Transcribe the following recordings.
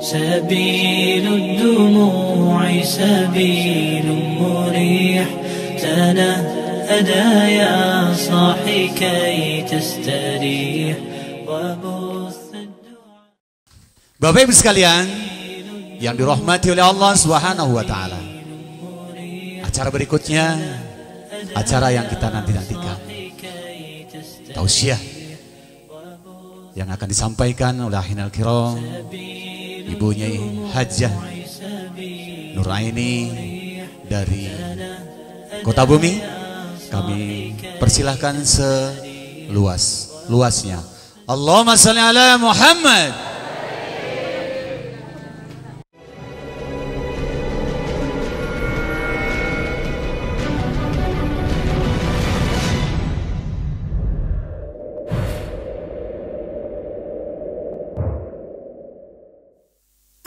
سبيل الدموع سبيل مريح تنا أدا يا صاحي كي تستريح وبث Bapak Ibu sekalian yang dirahmati oleh Allah Subhanahu wa taala. Acara berikutnya acara yang kita nanti-nantikan. Tausiah yang akan disampaikan oleh Ahinal Kiram ibunya Hajah Nuraini dari Kota Bumi kami persilahkan seluas luasnya Allahumma salli ala Muhammad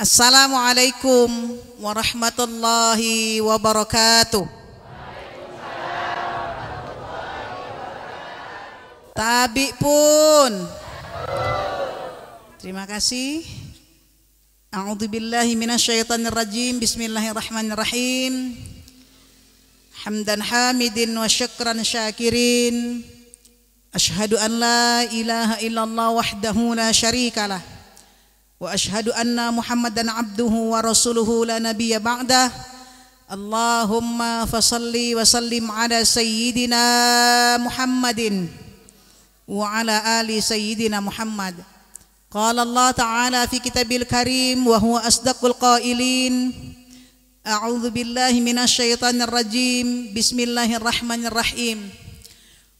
Assalamualaikum warahmatullahi wabarakatuh. Tabi pun. Terima kasih. A'udzu billahi minasyaitonir rajim. Bismillahirrahmanirrahim. Hamdan hamidin wa syukran syakirin. Ashhadu an la ilaha illallah wahdahu la syarikalah. واشهد ان محمدا عبده ورسوله لا نبي بعده اللهم فصل وسلم على سيدنا محمد وعلى ال سيدنا محمد قال الله تعالى في كتاب الكريم وهو اصدق القائلين اعوذ بالله من الشيطان الرجيم بسم الله الرحمن الرحيم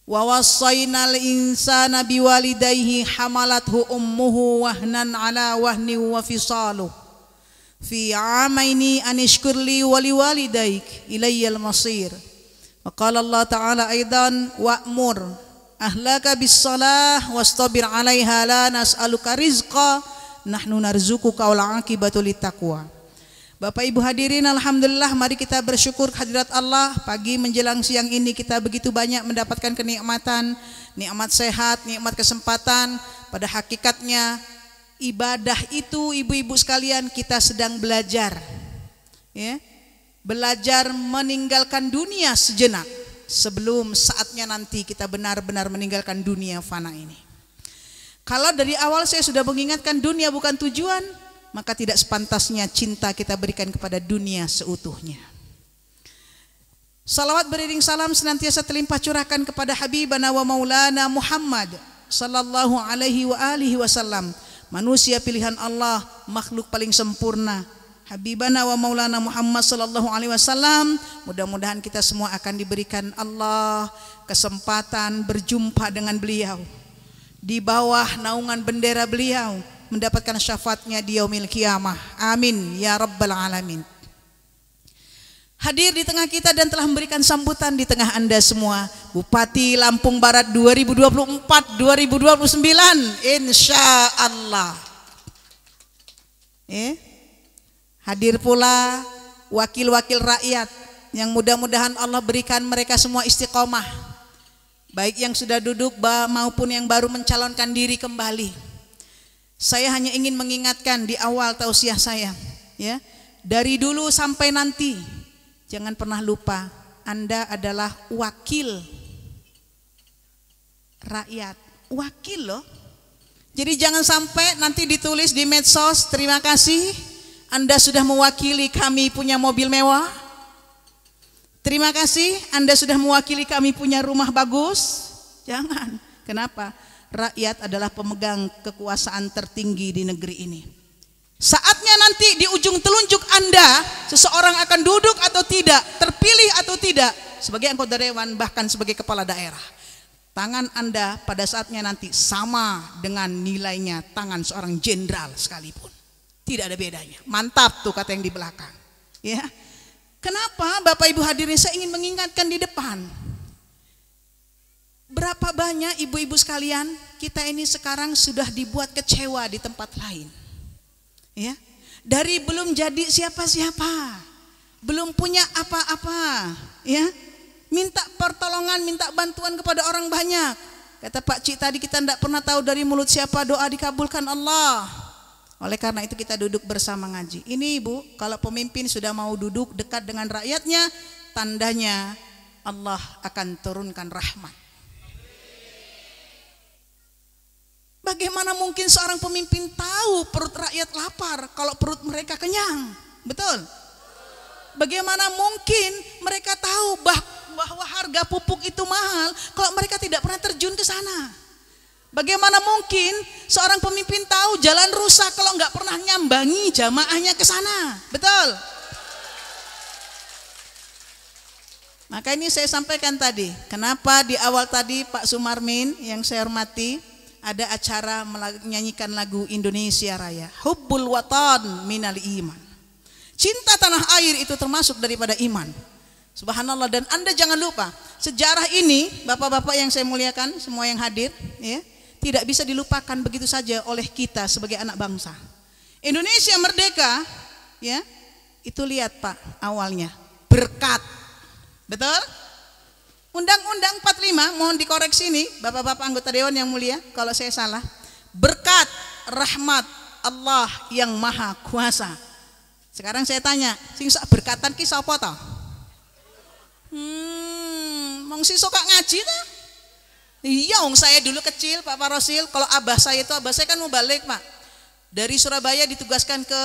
ووصينا الإنسان بوالديه حملته أمه وهنا على وهن وفصاله في عامين أن اشكر لي ولوالديك إلي المصير وقال الله تعالى أيضا وأمر أهلك بالصلاة واصطبر عليها لا نسألك رزقا نحن نرزقك والعاقبة للتقوى Bapak Ibu hadirin Alhamdulillah mari kita bersyukur hadirat Allah Pagi menjelang siang ini kita begitu banyak mendapatkan kenikmatan Nikmat sehat, nikmat kesempatan Pada hakikatnya ibadah itu ibu-ibu sekalian kita sedang belajar ya, Belajar meninggalkan dunia sejenak Sebelum saatnya nanti kita benar-benar meninggalkan dunia fana ini Kalau dari awal saya sudah mengingatkan dunia bukan tujuan maka tidak sepantasnya cinta kita berikan kepada dunia seutuhnya. Salawat beriring salam senantiasa terlimpah curahkan kepada Habibana wa Maulana Muhammad sallallahu alaihi wa alihi wasallam, manusia pilihan Allah, makhluk paling sempurna, Habibana wa Maulana Muhammad sallallahu alaihi wasallam. Mudah-mudahan kita semua akan diberikan Allah kesempatan berjumpa dengan beliau di bawah naungan bendera beliau mendapatkan syafaatnya di yaumil kiamah. Amin ya rabbal alamin. Hadir di tengah kita dan telah memberikan sambutan di tengah Anda semua. Bupati Lampung Barat 2024-2029 insya Allah. Eh? Hadir pula wakil-wakil rakyat yang mudah-mudahan Allah berikan mereka semua istiqomah. Baik yang sudah duduk maupun yang baru mencalonkan diri kembali. Saya hanya ingin mengingatkan di awal tausiah saya, ya. Dari dulu sampai nanti, jangan pernah lupa Anda adalah wakil rakyat. Wakil loh. Jadi jangan sampai nanti ditulis di medsos, terima kasih Anda sudah mewakili kami punya mobil mewah. Terima kasih Anda sudah mewakili kami punya rumah bagus. Jangan. Kenapa? rakyat adalah pemegang kekuasaan tertinggi di negeri ini. Saatnya nanti di ujung telunjuk Anda, seseorang akan duduk atau tidak, terpilih atau tidak, sebagai anggota dewan, bahkan sebagai kepala daerah. Tangan Anda pada saatnya nanti sama dengan nilainya tangan seorang jenderal sekalipun. Tidak ada bedanya. Mantap tuh kata yang di belakang. Ya. Kenapa Bapak Ibu hadirin saya ingin mengingatkan di depan. Berapa banyak ibu-ibu sekalian, kita ini sekarang sudah dibuat kecewa di tempat lain. Ya. Dari belum jadi siapa-siapa, belum punya apa-apa, ya. Minta pertolongan, minta bantuan kepada orang banyak. Kata Pak Cik tadi kita tidak pernah tahu dari mulut siapa doa dikabulkan Allah. Oleh karena itu kita duduk bersama ngaji. Ini Ibu, kalau pemimpin sudah mau duduk dekat dengan rakyatnya, tandanya Allah akan turunkan rahmat. Bagaimana mungkin seorang pemimpin tahu perut rakyat lapar kalau perut mereka kenyang? Betul. Bagaimana mungkin mereka tahu bahwa harga pupuk itu mahal kalau mereka tidak pernah terjun ke sana? Bagaimana mungkin seorang pemimpin tahu jalan rusak kalau nggak pernah nyambangi jamaahnya ke sana? Betul. Maka ini saya sampaikan tadi, kenapa di awal tadi Pak Sumarmin yang saya hormati ada acara menyanyikan lagu Indonesia Raya. Hubbul watan minal iman. Cinta tanah air itu termasuk daripada iman. Subhanallah dan Anda jangan lupa, sejarah ini Bapak-bapak yang saya muliakan, semua yang hadir, ya, tidak bisa dilupakan begitu saja oleh kita sebagai anak bangsa. Indonesia merdeka, ya. Itu lihat Pak, awalnya berkat. Betul? Undang-Undang 45, mohon dikoreksi nih Bapak-Bapak anggota Dewan yang mulia kalau saya salah. Berkat rahmat Allah yang maha kuasa. Sekarang saya tanya, sing sok berkatan ki sapa to? Hmm, mong sing sok ngaji ta? Iya, om saya dulu kecil Pak Parosil, kalau abah saya itu abah saya kan mau balik Pak. Dari Surabaya ditugaskan ke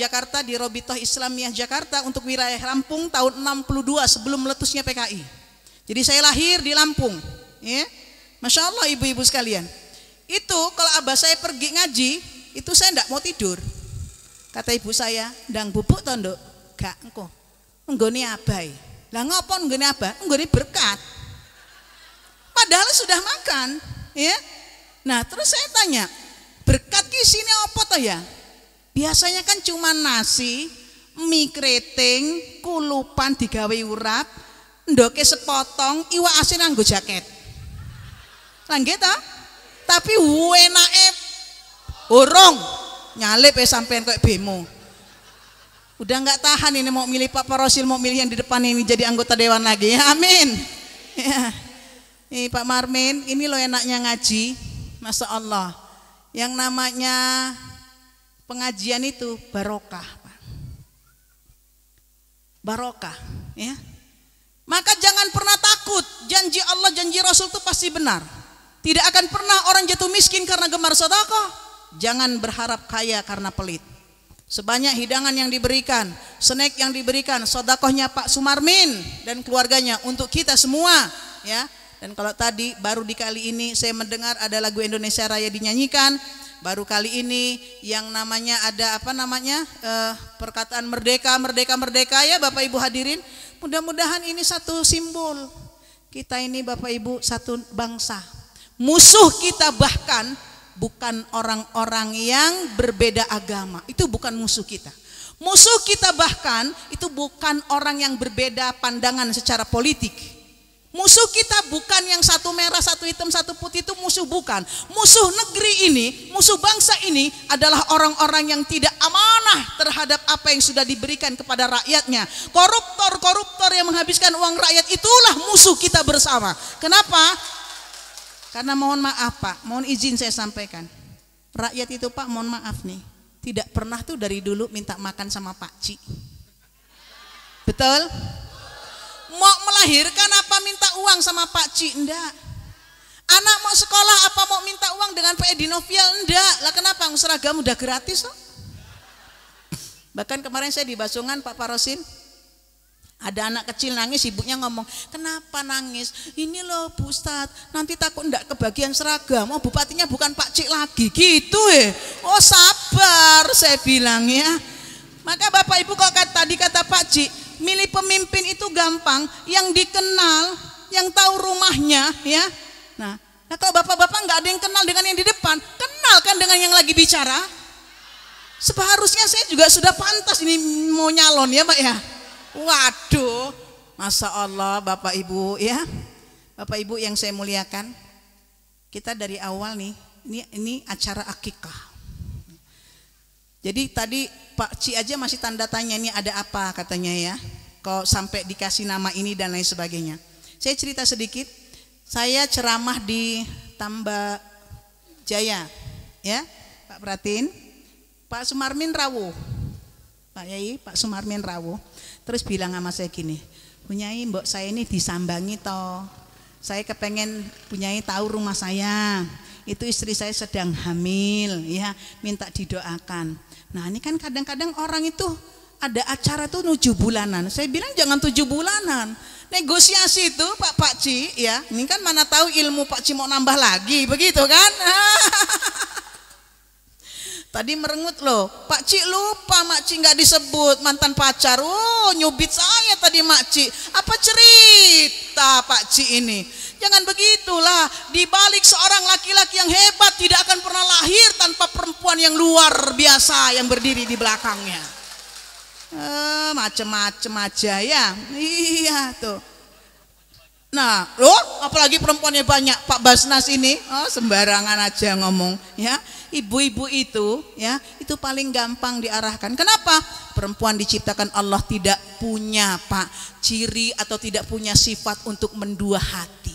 Jakarta di Robitoh Islamiyah Jakarta untuk wilayah Lampung tahun 62 sebelum meletusnya PKI. Jadi saya lahir di Lampung, ya. Masya Allah ibu-ibu sekalian. Itu kalau abah saya pergi ngaji, itu saya tidak mau tidur. Kata ibu saya, dang bubuk tondok, gak engko. Enggoni abai. Lah ngopon enggoni abah? Enggoni berkat. Padahal sudah makan, ya. Nah terus saya tanya, berkat di sini apa toh ya? Biasanya kan cuma nasi, mie keriting, kulupan digawe urap, ndoke sepotong, iwa asin nganggo jaket. Langit ta? Tapi enake urung nyalip ya sampean kayak bemo. Udah nggak tahan ini mau milih Pak Parosil mau milih yang di depan ini jadi anggota dewan lagi. Ya, amin. Ya. Nih Pak Marmin, ini loh enaknya ngaji. masa Allah. Yang namanya pengajian itu barokah, Barokah, ya. Maka jangan pernah takut, janji Allah, janji Rasul itu pasti benar. Tidak akan pernah orang jatuh miskin karena gemar sedekah. Jangan berharap kaya karena pelit. Sebanyak hidangan yang diberikan, snack yang diberikan, sodakohnya Pak Sumarmin dan keluarganya untuk kita semua, ya. Dan kalau tadi baru di kali ini saya mendengar ada lagu Indonesia Raya dinyanyikan, baru kali ini yang namanya ada apa namanya eh, perkataan merdeka, merdeka, merdeka ya Bapak Ibu hadirin. Mudah-mudahan ini satu simbol. Kita ini Bapak Ibu satu bangsa. Musuh kita bahkan bukan orang-orang yang berbeda agama. Itu bukan musuh kita. Musuh kita bahkan itu bukan orang yang berbeda pandangan secara politik. Musuh kita bukan yang satu merah, satu hitam, satu putih itu musuh bukan. Musuh negeri ini, musuh bangsa ini adalah orang-orang yang tidak amanah terhadap apa yang sudah diberikan kepada rakyatnya. Koruptor-koruptor yang menghabiskan uang rakyat itulah musuh kita bersama. Kenapa? Karena mohon maaf Pak, mohon izin saya sampaikan. Rakyat itu Pak mohon maaf nih, tidak pernah tuh dari dulu minta makan sama Pak Ci. Betul? mau melahirkan apa minta uang sama Pak Ci? Enggak. Anak mau sekolah apa mau minta uang dengan Pak Edi Novial? Enggak. Lah kenapa? Seragam udah gratis loh. Bahkan kemarin saya di Basungan Pak Parosin, ada anak kecil nangis, ibunya ngomong, kenapa nangis? Ini loh Bu nanti takut enggak kebagian seragam. Oh bupatinya bukan Pak Cik lagi, gitu ya. Oh sabar, saya bilang ya. Maka Bapak Ibu kok tadi kata Pak Cik, milih pemimpin itu gampang, yang dikenal, yang tahu rumahnya, ya. Nah, nah kalau bapak-bapak nggak ada yang kenal dengan yang di depan, kenalkan dengan yang lagi bicara? Seharusnya saya juga sudah pantas ini mau nyalon ya, Pak ya. Waduh, masa Allah Bapak Ibu ya. Bapak Ibu yang saya muliakan, kita dari awal nih, ini ini acara akikah. Jadi tadi Pak Ci aja masih tanda tanya ini ada apa katanya ya. Kok sampai dikasih nama ini dan lain sebagainya. Saya cerita sedikit. Saya ceramah di Tambak Jaya, ya, Pak Pratin, Pak Sumarmin Rawo, Pak Yai, Pak Sumarmin Rawo. Terus bilang sama saya gini, Punyai mbok saya ini disambangi toh. Saya kepengen punyai tahu rumah saya. Itu istri saya sedang hamil, ya, minta didoakan. Nah ini kan kadang-kadang orang itu ada acara tuh tujuh bulanan. Saya bilang jangan tujuh bulanan. Negosiasi itu Pak Pak Ci ya. Ini kan mana tahu ilmu Pak Ci mau nambah lagi begitu kan? Tadi merengut loh, Pak Ci lupa Mak Ci nggak disebut mantan pacar. Oh nyubit saya tadi Mak Ci. Apa cerita Pak Ci ini? Jangan begitulah. Di balik seorang laki-laki yang hebat tidak akan pernah lahir tanpa perempuan yang luar biasa yang berdiri di belakangnya. Eh, macem-macem aja ya. Iya tuh. Nah, loh, apalagi perempuannya banyak. Pak Basnas ini, oh, sembarangan aja ngomong, ya. Ibu-ibu itu, ya, itu paling gampang diarahkan. Kenapa? Perempuan diciptakan Allah tidak punya, Pak, ciri atau tidak punya sifat untuk mendua hati.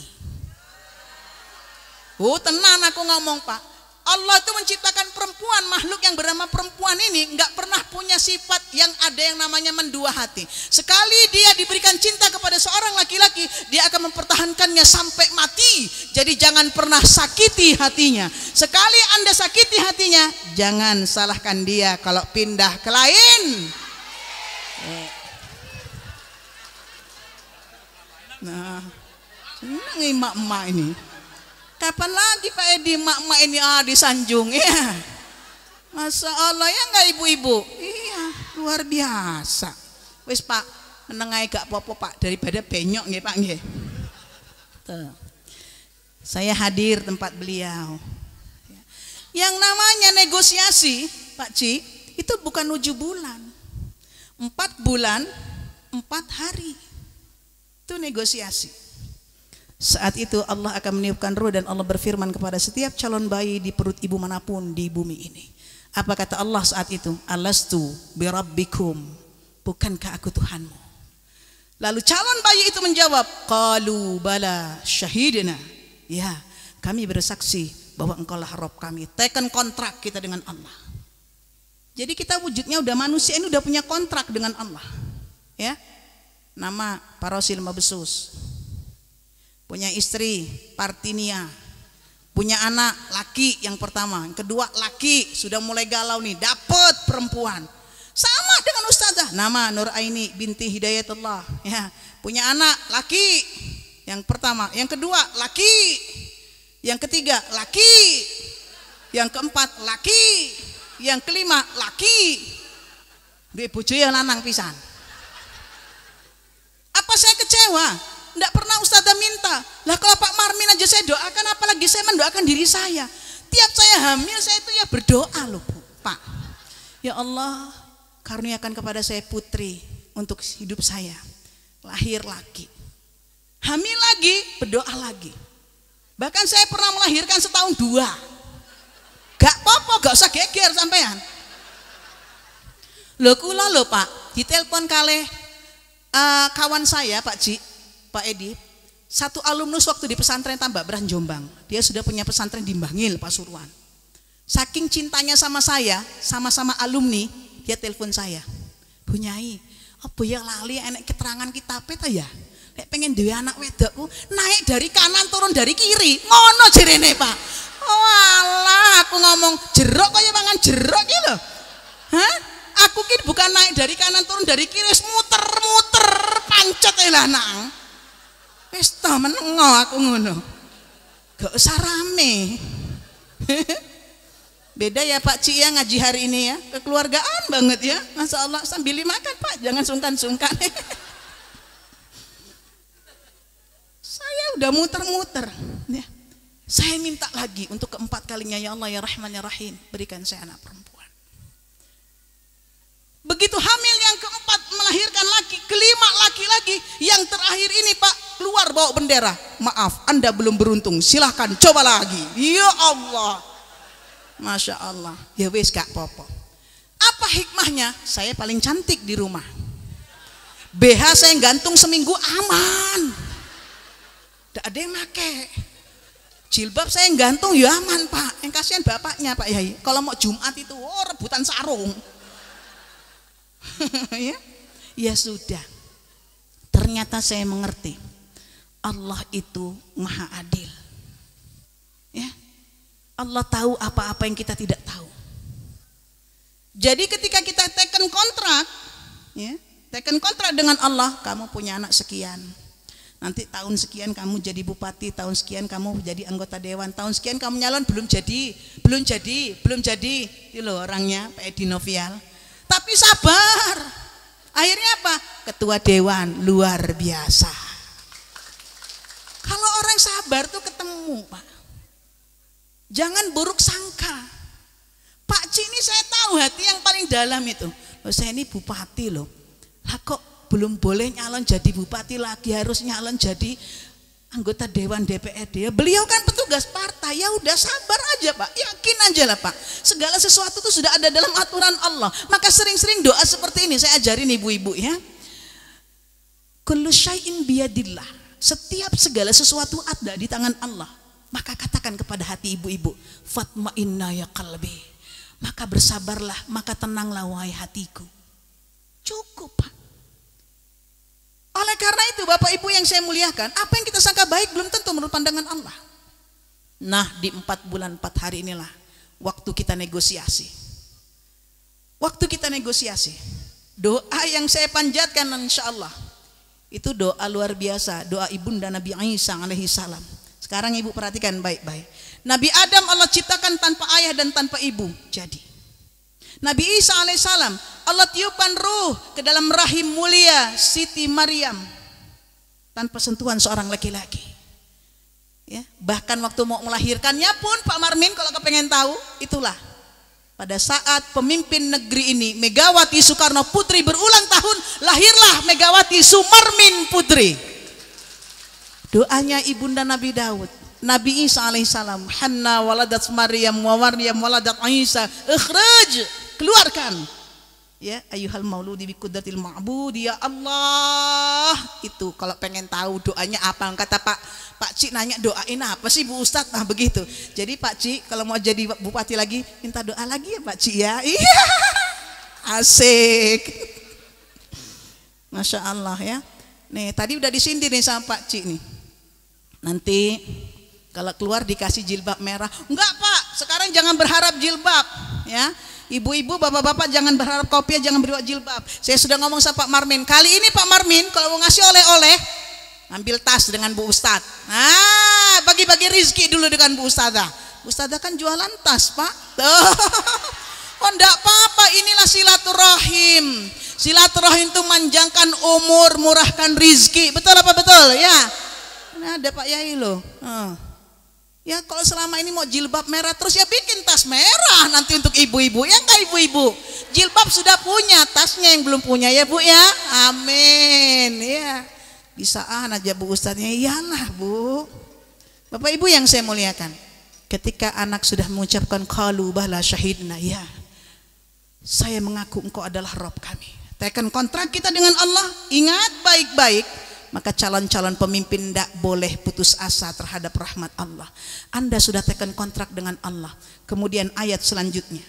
Oh tenang aku ngomong pak. Allah itu menciptakan perempuan, makhluk yang bernama perempuan ini nggak pernah punya sifat yang ada yang namanya mendua hati. Sekali dia diberikan cinta kepada seorang laki-laki, dia akan mempertahankannya sampai mati. Jadi jangan pernah sakiti hatinya. Sekali Anda sakiti hatinya, jangan salahkan dia kalau pindah ke lain. Nah, senang emak-emak ini. Kapan lagi Pak Edi mak-mak ini ah, Sanjung ya? Masa Allah ya nggak ibu-ibu? Iya, luar biasa. Wis Pak, menengai gak apa-apa Pak daripada penyok nggih Pak nggih. Saya hadir tempat beliau. Yang namanya negosiasi, Pak Ci, itu bukan tujuh bulan. Empat bulan, empat hari. Itu negosiasi. Saat itu Allah akan meniupkan ruh dan Allah berfirman kepada setiap calon bayi di perut ibu manapun di bumi ini. Apa kata Allah saat itu? Alastu birabbikum. Bukankah aku Tuhanmu? Lalu calon bayi itu menjawab, Qalu bala syahidina. Ya, kami bersaksi bahwa engkaulah Rob kami. Tekan kontrak kita dengan Allah. Jadi kita wujudnya udah manusia ini udah punya kontrak dengan Allah. Ya, nama Parosil Mabesus punya istri partinia, punya anak laki yang pertama, yang kedua laki sudah mulai galau nih, dapat perempuan. Sama dengan ustazah, nama Nur Aini binti Hidayatullah, ya. Punya anak laki yang pertama, yang kedua laki, yang ketiga laki, yang keempat laki, yang kelima laki. Duit bojo yang lanang pisan. Apa saya kecewa? Tidak pernah ustazah minta. Lah kalau Pak Marmin aja saya doakan, apalagi saya mendoakan diri saya. Tiap saya hamil, saya itu ya berdoa loh Bu, Pak. Ya Allah, karuniakan kepada saya putri untuk hidup saya. Lahir lagi. Hamil lagi, berdoa lagi. Bahkan saya pernah melahirkan setahun dua. Gak popo, gak usah geger sampean. Loh kula loh Pak, ditelepon kali uh, eh, kawan saya Pak Ji Pak Edi, satu alumnus waktu di pesantren Tambak Beran Jombang, dia sudah punya pesantren di Mbangil, Pasuruan. Saking cintanya sama saya, sama-sama alumni, dia telepon saya. Bu apa ya lali enak keterangan kita peta ya? Lek pengen dewi anak wedokku, naik dari kanan turun dari kiri. Ngono jerene, Pak. Oh aku ngomong jeruk ya mangan jeruk gitu. Hah? Aku kini bukan naik dari kanan turun dari kiri, muter-muter pancet e lah nang. Pesta menengok, menengo aku ngono gak usah rame beda ya Pak Cia ya, ngaji hari ini ya kekeluargaan banget ya Masya Allah sambil makan Pak jangan sungkan-sungkan saya udah muter-muter ya. saya minta lagi untuk keempat kalinya ya Allah ya Rahman ya Rahim berikan saya anak perempuan begitu hamil yang keempat melahirkan laki kelima laki lagi yang terakhir ini Pak keluar bawa bendera maaf anda belum beruntung silahkan coba lagi ya Allah Masya Allah ya wis gak popo apa hikmahnya saya paling cantik di rumah BH saya gantung seminggu aman tidak ada yang pakai jilbab saya gantung ya aman pak yang kasihan bapaknya pak Yai kalau mau Jumat itu oh, rebutan sarung ya ya sudah ternyata saya mengerti Allah itu maha adil. Ya. Allah tahu apa-apa yang kita tidak tahu. Jadi ketika kita teken kontrak, ya, teken kontrak dengan Allah, kamu punya anak sekian. Nanti tahun sekian kamu jadi bupati, tahun sekian kamu jadi anggota dewan, tahun sekian kamu nyalon belum jadi, belum jadi, belum jadi. Itu loh orangnya Pak Edi Novial. Tapi sabar. Akhirnya apa? Ketua dewan luar biasa sabar tuh ketemu, Pak. Jangan buruk sangka. Pak Ci ini saya tahu hati yang paling dalam itu. Loh, saya ini bupati loh. Lah kok belum boleh nyalon jadi bupati lagi harus nyalon jadi anggota Dewan DPRD. Ya, beliau kan petugas partai. Ya udah sabar aja Pak. Yakin aja lah Pak. Segala sesuatu itu sudah ada dalam aturan Allah. Maka sering-sering doa seperti ini. Saya ajarin ibu-ibu ya. Kullu syai'in setiap segala sesuatu ada di tangan Allah. Maka katakan kepada hati ibu-ibu, Fatma inna ya kalbi. Maka bersabarlah, maka tenanglah wahai hatiku. Cukup. Oleh karena itu Bapak Ibu yang saya muliakan, apa yang kita sangka baik belum tentu menurut pandangan Allah. Nah di empat bulan empat hari inilah waktu kita negosiasi. Waktu kita negosiasi. Doa yang saya panjatkan insya Allah itu doa luar biasa, doa ibunda Nabi Isa alaihi salam. Sekarang ibu perhatikan baik-baik. Nabi Adam Allah ciptakan tanpa ayah dan tanpa ibu. Jadi Nabi Isa alaihi salam Allah tiupkan ruh ke dalam rahim mulia Siti Maryam tanpa sentuhan seorang laki-laki. Ya, bahkan waktu mau melahirkannya pun Pak Marmin kalau kepengen tahu itulah pada saat pemimpin negeri ini Megawati Soekarno Putri berulang tahun lahirlah Megawati Sumarmin Putri. Doanya ibunda Nabi Daud, Nabi Isa alaihissalam, Hanna waladat Maryam wa Maryam waladat Isa, ikhraj, keluarkan ya ayuhal mauludi bi qudratil ma'bud ya Allah itu kalau pengen tahu doanya apa kata Pak Pak Cik nanya doain apa sih Bu Ustadz nah begitu jadi Pak Cik kalau mau jadi bupati lagi minta doa lagi ya Pak Cik ya iya asik Masya Allah ya nih tadi udah disindir nih sama Pak Cik nih nanti kalau keluar dikasih jilbab merah enggak Pak sekarang jangan berharap jilbab ya Ibu-ibu, bapak-bapak jangan berharap kopi, jangan berdoa jilbab. Saya sudah ngomong sama Pak Marmin. Kali ini Pak Marmin kalau mau ngasih oleh-oleh, ambil tas dengan Bu Ustad. Ah, bagi-bagi rizki dulu dengan Bu Ustada. Bu Ustada kan jualan tas, Pak. Oh, enggak apa-apa, inilah silaturahim. Silaturahim itu manjangkan umur, murahkan rizki. Betul apa betul? Ya. Nah, ada Pak Yai loh. Ah. Ya kalau selama ini mau jilbab merah terus ya bikin tas merah nanti untuk ibu-ibu. Ya enggak ibu-ibu? Jilbab sudah punya, tasnya yang belum punya ya Bu ya. Amin. Ya. Bisaan aja Bu Ustaznya Iyalah Bu. Bapak Ibu yang saya muliakan. Ketika anak sudah mengucapkan kalu bala syahidna ya. Saya mengaku engkau adalah Rob kami. Tekan kontrak kita dengan Allah. Ingat baik-baik maka calon-calon pemimpin tidak boleh putus asa terhadap rahmat Allah. Anda sudah tekan kontrak dengan Allah. Kemudian ayat selanjutnya.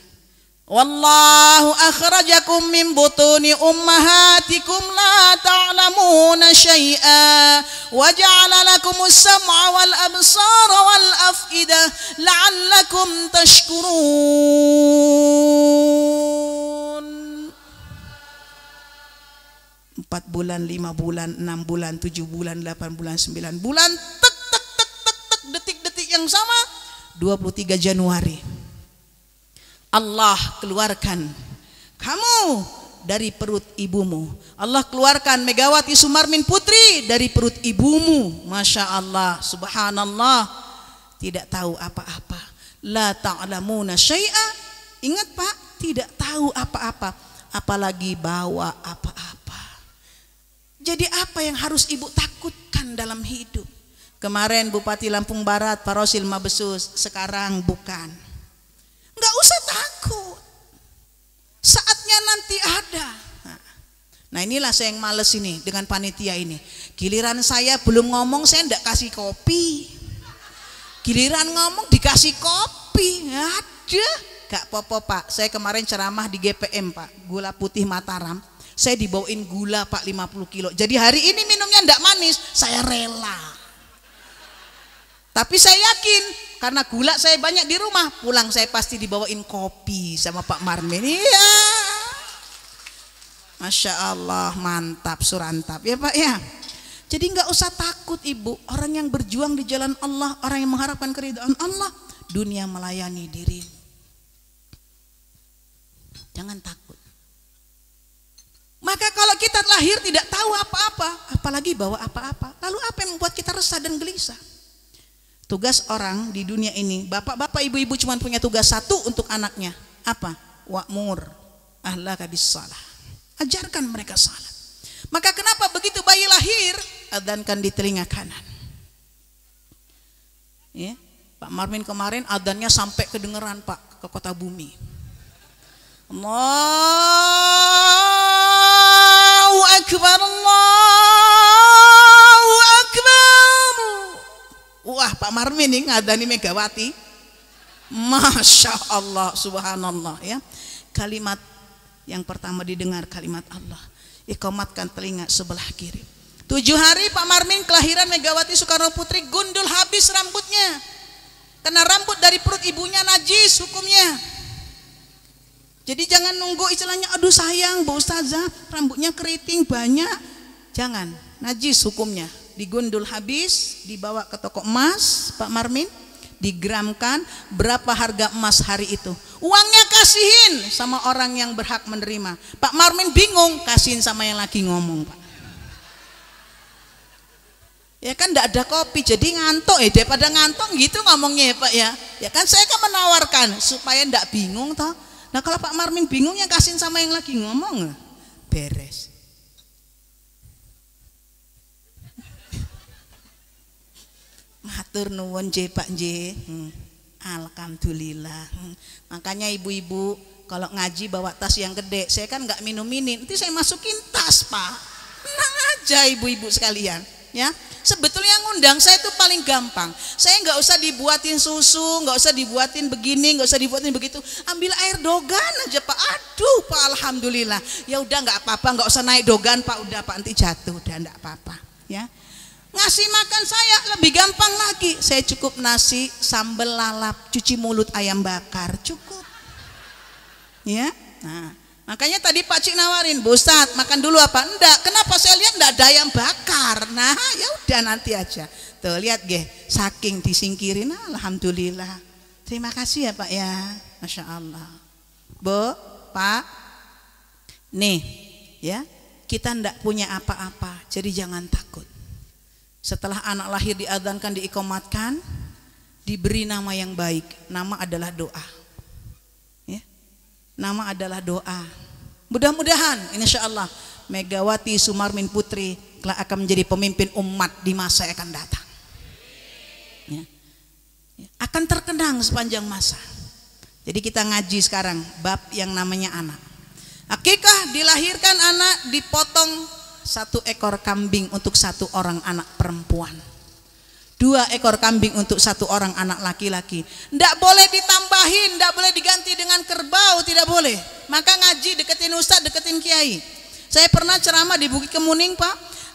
Wallahu akhrajakum min butuni ummahatikum la ta'lamuna syai'a wa ja'ala lakumus sam'a wal absara wal af'idah la'allakum tashkurun empat bulan, lima bulan, enam bulan, tujuh bulan, delapan bulan, sembilan bulan, tek tek tek tek tek detik-detik yang sama 23 Januari. Allah keluarkan kamu dari perut ibumu. Allah keluarkan Megawati Sumarmin Putri dari perut ibumu. Masya Allah, subhanallah. Tidak tahu apa-apa. La ta'lamuna syai'a. Ingat Pak, tidak tahu apa-apa. Apalagi bawa apa jadi apa yang harus ibu takutkan dalam hidup? Kemarin Bupati Lampung Barat Rosil Mabesus, sekarang bukan. Enggak usah takut. Saatnya nanti ada. Nah inilah saya yang males ini dengan panitia ini. Giliran saya belum ngomong saya enggak kasih kopi. Giliran ngomong dikasih kopi. Ada. Gak popo pak, saya kemarin ceramah di GPM pak, gula putih Mataram. Saya dibawain gula Pak 50 kilo. Jadi hari ini minumnya ndak manis, saya rela. Tapi saya yakin karena gula saya banyak di rumah, pulang saya pasti dibawain kopi sama Pak Marmin. Iya. Masya Allah, mantap, surantap ya Pak ya. Jadi nggak usah takut ibu, orang yang berjuang di jalan Allah, orang yang mengharapkan keridhaan Allah, dunia melayani diri. Jangan takut. Maka kalau kita lahir tidak tahu apa-apa, apalagi bawa apa-apa, lalu apa yang membuat kita resah dan gelisah? Tugas orang di dunia ini, bapak-bapak, ibu-ibu cuma punya tugas satu untuk anaknya. Apa? Wa'mur ahla kabis salah. Ajarkan mereka salat. Maka kenapa begitu bayi lahir, adankan di telinga kanan. Ya, Pak Marmin kemarin adannya sampai kedengeran Pak ke kota bumi. Allah akbar Allahu akbar wah Pak Marmin ini ngadani Megawati Masya Allah subhanallah ya kalimat yang pertama didengar kalimat Allah ikomatkan telinga sebelah kiri tujuh hari Pak Marmin kelahiran Megawati Soekarno Putri gundul habis rambutnya kena rambut dari perut ibunya najis hukumnya jadi jangan nunggu istilahnya, aduh sayang bau Ustazah rambutnya keriting banyak. Jangan, najis hukumnya. Digundul habis, dibawa ke toko emas, Pak Marmin. Digramkan berapa harga emas hari itu. Uangnya kasihin sama orang yang berhak menerima. Pak Marmin bingung, kasihin sama yang lagi ngomong Pak. Ya kan tidak ada kopi, jadi ngantuk ya daripada ngantuk gitu ngomongnya ya Pak ya. Ya kan saya kan menawarkan supaya tidak bingung toh Nah kalau Pak Marmin bingung yang kasihin sama yang lagi ngomong, eh, beres. Matur nuwun J Pak J. Hmm. Alhamdulillah. Hmm. Makanya ibu-ibu kalau ngaji bawa tas yang gede, saya kan nggak minum minum, nanti saya masukin tas Pak. Tenang aja ibu-ibu sekalian ya sebetulnya ngundang saya itu paling gampang saya nggak usah dibuatin susu nggak usah dibuatin begini nggak usah dibuatin begitu ambil air dogan aja pak aduh pak alhamdulillah ya udah nggak apa-apa nggak usah naik dogan pak udah pak nanti jatuh udah nggak apa-apa ya ngasih makan saya lebih gampang lagi saya cukup nasi sambel lalap cuci mulut ayam bakar cukup ya nah Makanya tadi Pak Cik nawarin, Bu makan dulu apa? Enggak. Kenapa saya lihat enggak ada yang bakar? Nah, ya udah nanti aja. Tuh, lihat geh, saking disingkirin, alhamdulillah. Terima kasih ya Pak ya. Masya Allah. Bu, Pak, nih ya, kita ndak punya apa-apa, jadi jangan takut. Setelah anak lahir diadankan, diikomatkan, diberi nama yang baik. Nama adalah doa nama adalah doa. Mudah-mudahan insya Allah Megawati Sumarmin Putri kelak akan menjadi pemimpin umat di masa yang akan datang. Ya. ya. Akan terkenang sepanjang masa. Jadi kita ngaji sekarang bab yang namanya anak. Akikah dilahirkan anak dipotong satu ekor kambing untuk satu orang anak perempuan dua ekor kambing untuk satu orang anak laki-laki. Tidak boleh ditambahin, tidak boleh diganti dengan kerbau, tidak boleh. Maka ngaji deketin ustadz, deketin kiai. Saya pernah ceramah di Bukit Kemuning pak,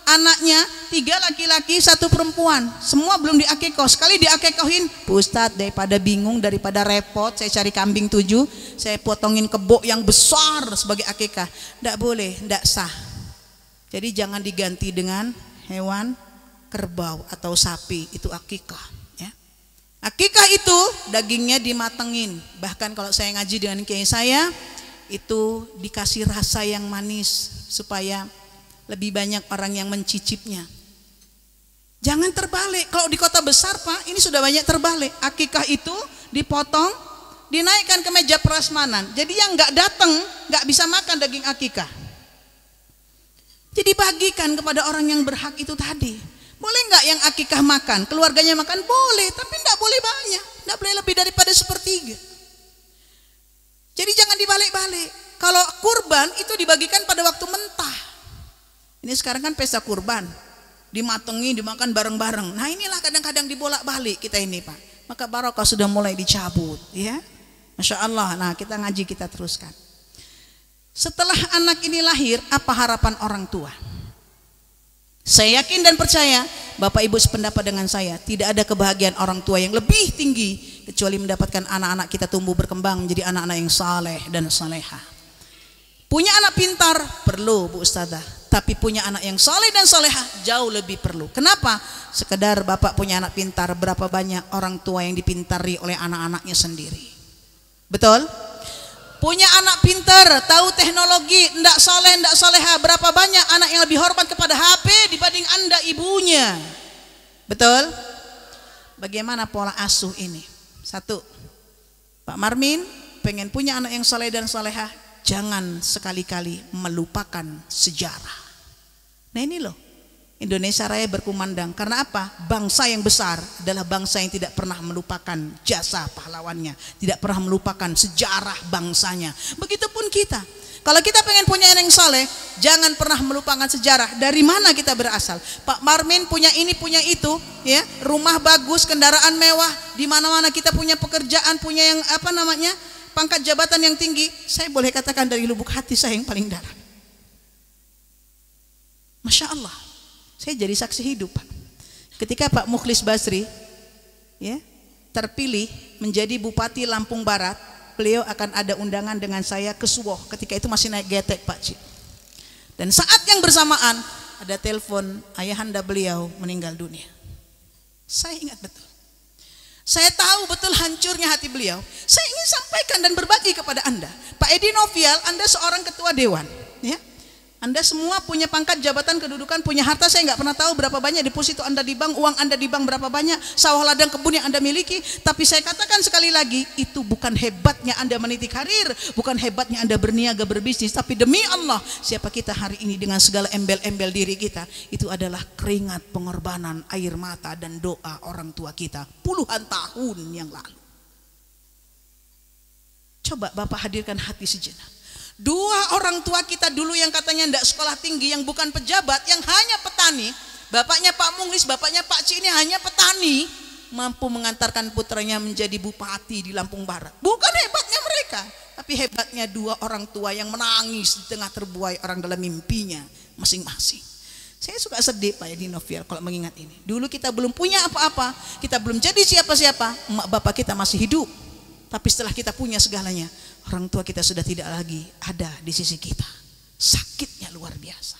anaknya tiga laki-laki satu perempuan semua belum diakikoh sekali diakikohin Ustad daripada bingung daripada repot saya cari kambing tujuh saya potongin kebo yang besar sebagai akikah tidak boleh tidak sah jadi jangan diganti dengan hewan kerbau atau sapi itu akikah ya. Akikah itu dagingnya dimatengin. Bahkan kalau saya ngaji dengan kiai saya itu dikasih rasa yang manis supaya lebih banyak orang yang mencicipnya. Jangan terbalik. Kalau di kota besar, Pak, ini sudah banyak terbalik. Akikah itu dipotong, dinaikkan ke meja prasmanan. Jadi yang nggak datang nggak bisa makan daging akikah. Jadi bagikan kepada orang yang berhak itu tadi. Boleh nggak yang akikah makan? Keluarganya makan? Boleh, tapi nggak boleh banyak. Nggak boleh lebih daripada sepertiga. Jadi jangan dibalik-balik. Kalau kurban itu dibagikan pada waktu mentah. Ini sekarang kan pesta kurban. Dimatengi, dimakan bareng-bareng. Nah inilah kadang-kadang dibolak-balik kita ini Pak. Maka barokah sudah mulai dicabut. ya. Masya Allah. Nah kita ngaji kita teruskan. Setelah anak ini lahir, apa harapan orang tua? Saya yakin dan percaya Bapak Ibu sependapat dengan saya, tidak ada kebahagiaan orang tua yang lebih tinggi kecuali mendapatkan anak-anak kita tumbuh berkembang menjadi anak-anak yang saleh dan saleha. Punya anak pintar perlu Bu Ustazah, tapi punya anak yang saleh dan saleha jauh lebih perlu. Kenapa? Sekedar Bapak punya anak pintar, berapa banyak orang tua yang dipintari oleh anak-anaknya sendiri. Betul? Punya anak pinter, tahu teknologi, ndak soleh, ndak soleha. Berapa banyak anak yang lebih hormat kepada HP dibanding anda ibunya. Betul? Bagaimana pola asuh ini? Satu, Pak Marmin pengen punya anak yang soleh dan soleha. Jangan sekali-kali melupakan sejarah. Nah ini loh, Indonesia Raya berkumandang. Karena apa? Bangsa yang besar adalah bangsa yang tidak pernah melupakan jasa pahlawannya, tidak pernah melupakan sejarah bangsanya. Begitupun kita. Kalau kita pengen punya yang saleh, jangan pernah melupakan sejarah. Dari mana kita berasal? Pak Marmin punya ini, punya itu, ya. Rumah bagus, kendaraan mewah, di mana-mana kita punya pekerjaan, punya yang apa namanya? pangkat jabatan yang tinggi. Saya boleh katakan dari lubuk hati saya yang paling dalam. Masya Allah. Saya jadi saksi hidup. Ketika Pak Mukhlis Basri ya, terpilih menjadi Bupati Lampung Barat, beliau akan ada undangan dengan saya ke Suwoh. Ketika itu masih naik getek Pak Cik. Dan saat yang bersamaan ada telepon ayahanda beliau meninggal dunia. Saya ingat betul. Saya tahu betul hancurnya hati beliau. Saya ingin sampaikan dan berbagi kepada Anda. Pak Edi Novial, Anda seorang ketua dewan. Ya, anda semua punya pangkat, jabatan, kedudukan, punya harta. Saya nggak pernah tahu berapa banyak deposito Anda di bank, uang Anda di bank berapa banyak, sawah ladang kebun yang Anda miliki. Tapi saya katakan sekali lagi, itu bukan hebatnya Anda meniti karir, bukan hebatnya Anda berniaga, berbisnis. Tapi demi Allah, siapa kita hari ini dengan segala embel-embel diri kita, itu adalah keringat, pengorbanan, air mata, dan doa orang tua kita puluhan tahun yang lalu. Coba Bapak hadirkan hati sejenak. Dua orang tua kita dulu yang katanya tidak sekolah tinggi, yang bukan pejabat, yang hanya petani. Bapaknya Pak Munglis, bapaknya Pak Ci ini hanya petani. Mampu mengantarkan putranya menjadi bupati di Lampung Barat. Bukan hebatnya mereka, tapi hebatnya dua orang tua yang menangis di tengah terbuai orang dalam mimpinya masing-masing. Saya suka sedih Pak Edi Novial kalau mengingat ini. Dulu kita belum punya apa-apa, kita belum jadi siapa-siapa, emak bapak kita masih hidup. Tapi setelah kita punya segalanya, orang tua kita sudah tidak lagi ada di sisi kita. Sakitnya luar biasa.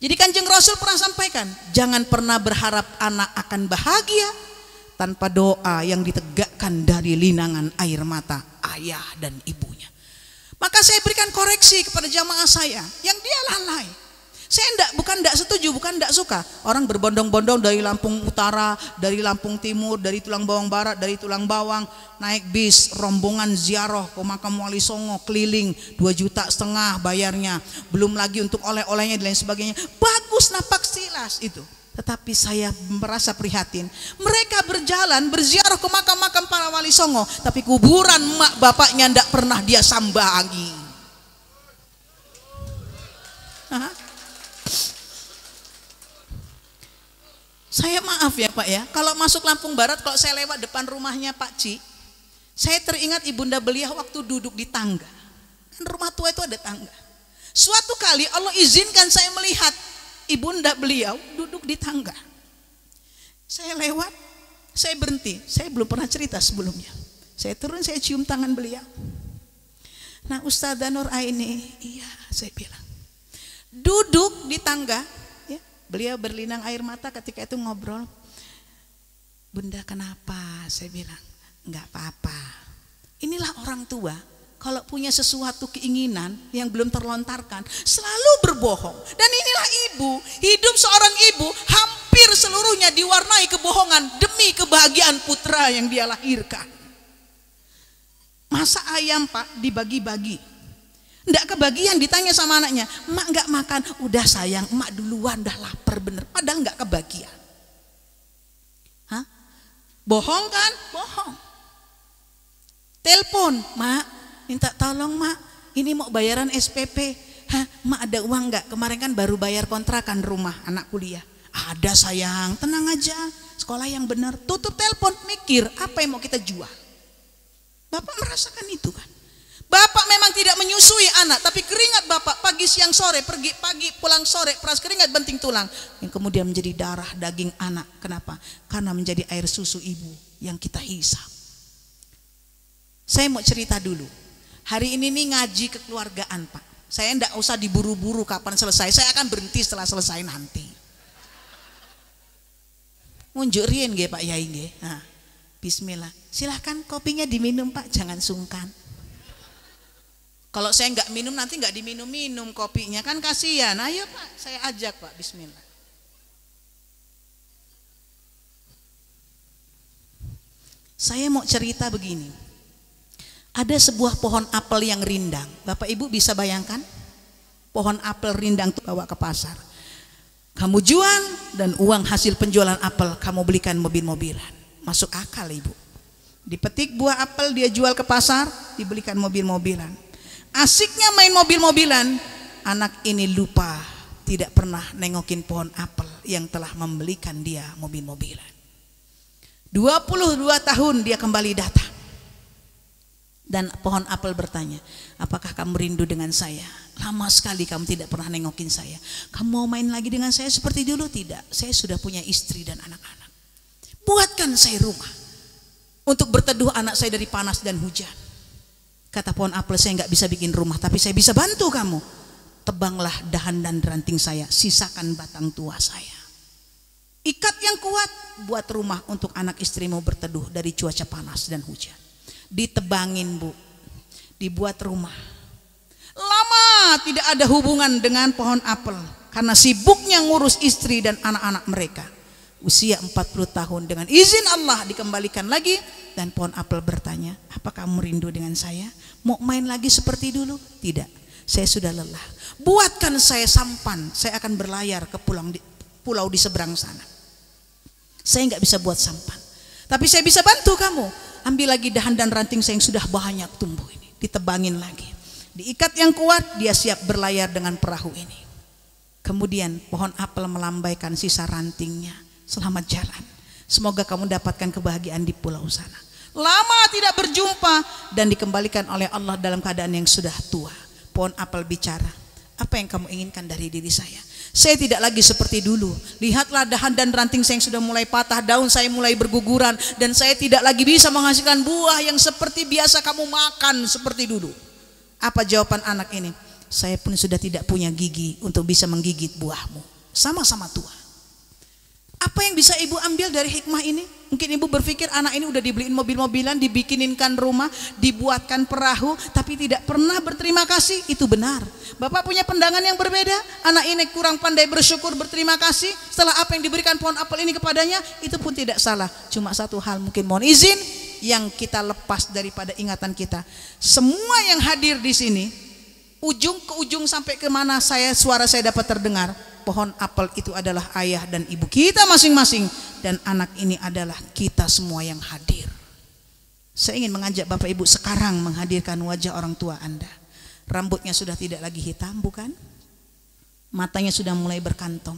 Jadi kanjeng Rasul pernah sampaikan, jangan pernah berharap anak akan bahagia tanpa doa yang ditegakkan dari linangan air mata ayah dan ibunya. Maka saya berikan koreksi kepada jamaah saya yang dia lalai. Saya enggak, bukan enggak setuju, bukan enggak suka. Orang berbondong-bondong dari Lampung Utara, dari Lampung Timur, dari Tulang Bawang Barat, dari Tulang Bawang, naik bis, rombongan ziarah ke makam Wali Songo, keliling, 2 juta setengah bayarnya. Belum lagi untuk oleh-olehnya dan lain sebagainya. Bagus napak silas itu. Tetapi saya merasa prihatin. Mereka berjalan, berziarah ke makam-makam para Wali Songo, tapi kuburan mak bapaknya enggak pernah dia samba Aha. Saya maaf ya Pak ya, kalau masuk Lampung Barat, kalau saya lewat depan rumahnya Pak Ci, saya teringat Ibunda Beliau waktu duduk di tangga. Kan rumah tua itu ada tangga. Suatu kali Allah izinkan saya melihat Ibunda Beliau duduk di tangga. Saya lewat, saya berhenti. Saya belum pernah cerita sebelumnya. Saya turun, saya cium tangan beliau. Nah Ustazah Nur Aini, iya saya bilang. Duduk di tangga, Beliau berlinang air mata ketika itu ngobrol. Bunda kenapa? Saya bilang, nggak apa-apa. Inilah orang tua kalau punya sesuatu keinginan yang belum terlontarkan selalu berbohong dan inilah ibu hidup seorang ibu hampir seluruhnya diwarnai kebohongan demi kebahagiaan putra yang dia lahirkan masa ayam pak dibagi-bagi tidak kebagian ditanya sama anaknya, mak nggak makan, udah sayang, mak duluan, udah lapar bener, padahal nggak kebagian. Hah? Bohong kan? Bohong. Telepon, mak, minta tolong mak, ini mau bayaran SPP. Hah, mak ada uang nggak? Kemarin kan baru bayar kontrakan rumah anak kuliah. Ada sayang, tenang aja. Sekolah yang benar, tutup telepon, mikir apa yang mau kita jual. Bapak merasakan itu kan? Bapak memang tidak menyusui anak, tapi keringat bapak pagi siang sore, pergi pagi pulang sore, peras keringat benting tulang. Yang kemudian menjadi darah daging anak. Kenapa? Karena menjadi air susu ibu yang kita hisap. Saya mau cerita dulu. Hari ini nih ngaji kekeluargaan Pak. Saya tidak usah diburu-buru kapan selesai. Saya akan berhenti setelah selesai nanti. Ngunjuk rien Pak Yai gak? bismillah. Silahkan kopinya diminum Pak, jangan sungkan. Kalau saya nggak minum nanti nggak diminum-minum kopinya kan kasihan. Ayo Pak, saya ajak Pak. Bismillah. Saya mau cerita begini. Ada sebuah pohon apel yang rindang. Bapak Ibu bisa bayangkan? Pohon apel rindang itu bawa ke pasar. Kamu jual dan uang hasil penjualan apel kamu belikan mobil-mobilan. Masuk akal Ibu. Dipetik buah apel dia jual ke pasar, dibelikan mobil-mobilan. Asiknya main mobil-mobilan, anak ini lupa tidak pernah nengokin pohon apel yang telah membelikan dia mobil-mobilan. 22 tahun dia kembali datang. Dan pohon apel bertanya, apakah kamu rindu dengan saya? Lama sekali kamu tidak pernah nengokin saya. Kamu mau main lagi dengan saya seperti dulu? Tidak, saya sudah punya istri dan anak-anak. Buatkan saya rumah untuk berteduh anak saya dari panas dan hujan. Kata pohon apel, saya nggak bisa bikin rumah, tapi saya bisa bantu kamu. Tebanglah dahan dan ranting saya, sisakan batang tua saya. Ikat yang kuat, buat rumah untuk anak istrimu berteduh dari cuaca panas dan hujan. Ditebangin bu, dibuat rumah. Lama tidak ada hubungan dengan pohon apel, karena sibuknya ngurus istri dan anak-anak mereka usia 40 tahun dengan izin Allah dikembalikan lagi dan pohon apel bertanya apa kamu rindu dengan saya mau main lagi seperti dulu tidak saya sudah lelah buatkan saya sampan saya akan berlayar ke pulau di, pulau di seberang sana saya nggak bisa buat sampan tapi saya bisa bantu kamu ambil lagi dahan dan ranting saya yang sudah banyak tumbuh ini ditebangin lagi diikat yang kuat dia siap berlayar dengan perahu ini kemudian pohon apel melambaikan sisa rantingnya Selamat jalan. Semoga kamu dapatkan kebahagiaan di pulau sana. Lama tidak berjumpa dan dikembalikan oleh Allah dalam keadaan yang sudah tua. Pohon apel bicara, apa yang kamu inginkan dari diri saya? Saya tidak lagi seperti dulu. Lihatlah dahan dan ranting saya yang sudah mulai patah, daun saya mulai berguguran dan saya tidak lagi bisa menghasilkan buah yang seperti biasa kamu makan seperti dulu. Apa jawaban anak ini? Saya pun sudah tidak punya gigi untuk bisa menggigit buahmu. Sama-sama tua. Apa yang bisa ibu ambil dari hikmah ini? Mungkin ibu berpikir anak ini udah dibeliin mobil-mobilan, dibikininkan rumah, dibuatkan perahu, tapi tidak pernah berterima kasih. Itu benar. Bapak punya pendangan yang berbeda. Anak ini kurang pandai bersyukur, berterima kasih. Setelah apa yang diberikan pohon apel ini kepadanya, itu pun tidak salah. Cuma satu hal mungkin mohon izin yang kita lepas daripada ingatan kita. Semua yang hadir di sini, ujung ke ujung sampai kemana saya suara saya dapat terdengar pohon apel itu adalah ayah dan ibu kita masing-masing dan anak ini adalah kita semua yang hadir. Saya ingin mengajak Bapak Ibu sekarang menghadirkan wajah orang tua Anda. Rambutnya sudah tidak lagi hitam bukan? Matanya sudah mulai berkantong.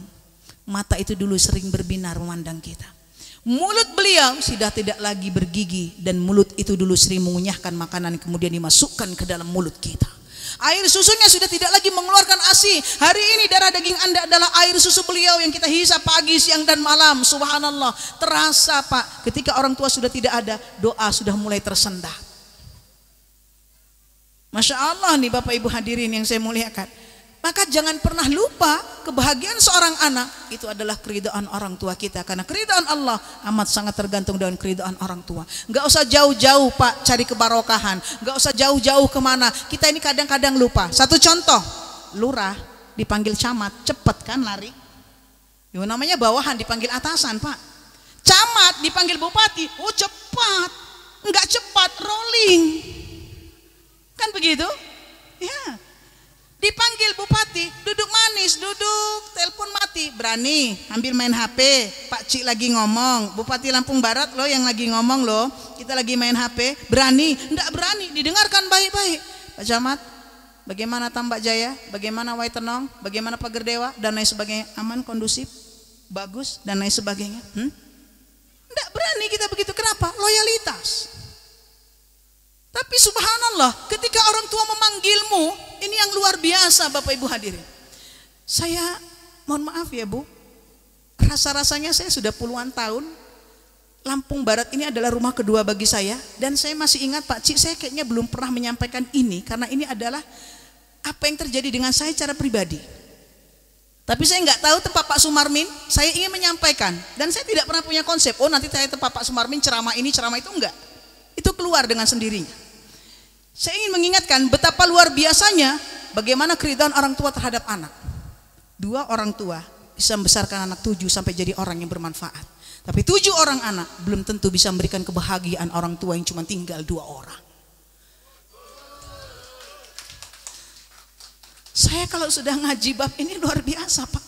Mata itu dulu sering berbinar memandang kita. Mulut beliau sudah tidak lagi bergigi dan mulut itu dulu sering mengunyahkan makanan kemudian dimasukkan ke dalam mulut kita Air susunya sudah tidak lagi mengeluarkan ASI. Hari ini darah daging Anda adalah air susu beliau yang kita hisap pagi, siang dan malam. Subhanallah. Terasa, Pak, ketika orang tua sudah tidak ada, doa sudah mulai tersendat. Masya Allah nih Bapak Ibu hadirin yang saya muliakan. Maka jangan pernah lupa kebahagiaan seorang anak itu adalah keridaan orang tua kita karena keridaan Allah amat sangat tergantung dengan keridaan orang tua. Gak usah jauh-jauh Pak cari kebarokahan, Gak usah jauh-jauh kemana. Kita ini kadang-kadang lupa. Satu contoh, lurah dipanggil camat, cepet kan lari. Yo, namanya bawahan dipanggil atasan Pak. Camat dipanggil bupati, oh cepat, nggak cepat rolling, kan begitu? Ya. Dipanggil bupati, duduk manis, duduk, telepon mati, berani ambil main HP. Pak Cik lagi ngomong, Bupati Lampung Barat loh yang lagi ngomong loh, kita lagi main HP, berani, ndak berani, didengarkan baik-baik. Pak Camat, bagaimana Tambak Jaya, bagaimana Waitenong, bagaimana Pak Gerdewa dan lain sebagainya, aman kondusif, bagus dan lain sebagainya. Hmm? Ndak berani kita begitu, kenapa? Loyalitas. Tapi subhanallah, ketika orang tua memanggilmu, ini yang luar biasa Bapak Ibu hadirin. Saya mohon maaf ya Bu, rasa-rasanya saya sudah puluhan tahun, Lampung Barat ini adalah rumah kedua bagi saya, dan saya masih ingat Pak Cik, saya kayaknya belum pernah menyampaikan ini, karena ini adalah apa yang terjadi dengan saya secara pribadi. Tapi saya nggak tahu tempat Pak Sumarmin, saya ingin menyampaikan. Dan saya tidak pernah punya konsep, oh nanti saya tempat Pak Sumarmin ceramah ini, ceramah itu enggak. Itu keluar dengan sendirinya. Saya ingin mengingatkan betapa luar biasanya bagaimana keridhaan orang tua terhadap anak. Dua orang tua bisa membesarkan anak tujuh sampai jadi orang yang bermanfaat. Tapi tujuh orang anak belum tentu bisa memberikan kebahagiaan orang tua yang cuma tinggal dua orang. Saya kalau sudah ngaji bab ini luar biasa Pak.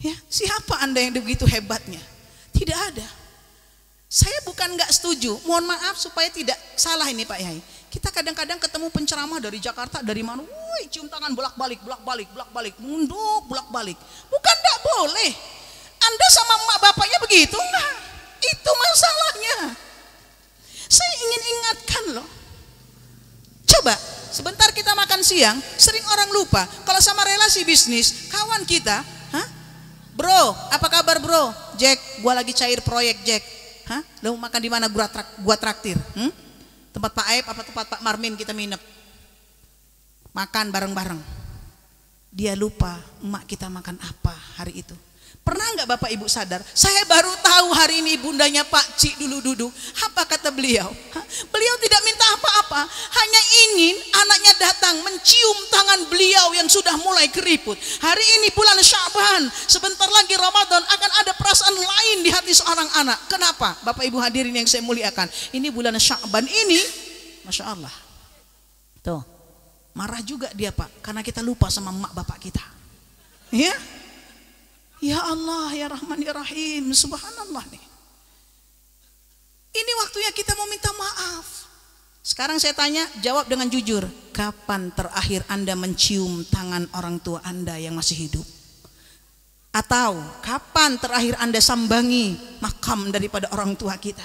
Ya, siapa Anda yang begitu hebatnya? Tidak ada. Saya bukan nggak setuju, mohon maaf supaya tidak salah ini Pak Yai. Kita kadang-kadang ketemu penceramah dari Jakarta, dari mana, woi cium tangan bolak-balik, bolak-balik, bolak-balik, munduk, bolak-balik. Bukan nggak boleh. Anda sama emak bapaknya begitu enggak? Itu masalahnya. Saya ingin ingatkan loh. Coba sebentar kita makan siang, sering orang lupa. Kalau sama relasi bisnis, kawan kita, Bro, apa kabar bro? Jack, gua lagi cair proyek Jack. Hah? Lu makan di mana gua, trak, gua traktir? Hmm? Tempat Pak Aib apa tempat Pak Marmin kita minum? Makan bareng-bareng. Dia lupa emak kita makan apa hari itu. Pernah nggak Bapak Ibu sadar? Saya baru tahu hari ini bundanya Pak Cik dulu duduk. Apa kata beliau? Beliau tidak minta apa-apa, hanya ingin anaknya datang mencium tangan beliau yang sudah mulai keriput. Hari ini bulan Syaban, sebentar lagi Ramadan akan ada perasaan lain di hati seorang anak. Kenapa? Bapak Ibu hadirin yang saya muliakan. Ini bulan Syaban ini, Masya Allah. Tuh, marah juga dia Pak, karena kita lupa sama mak bapak kita. Ya, Ya Allah, ya Rahman, ya Rahim. Subhanallah nih. Ini waktunya kita mau minta maaf. Sekarang saya tanya, jawab dengan jujur. Kapan terakhir Anda mencium tangan orang tua Anda yang masih hidup? Atau kapan terakhir Anda sambangi makam daripada orang tua kita?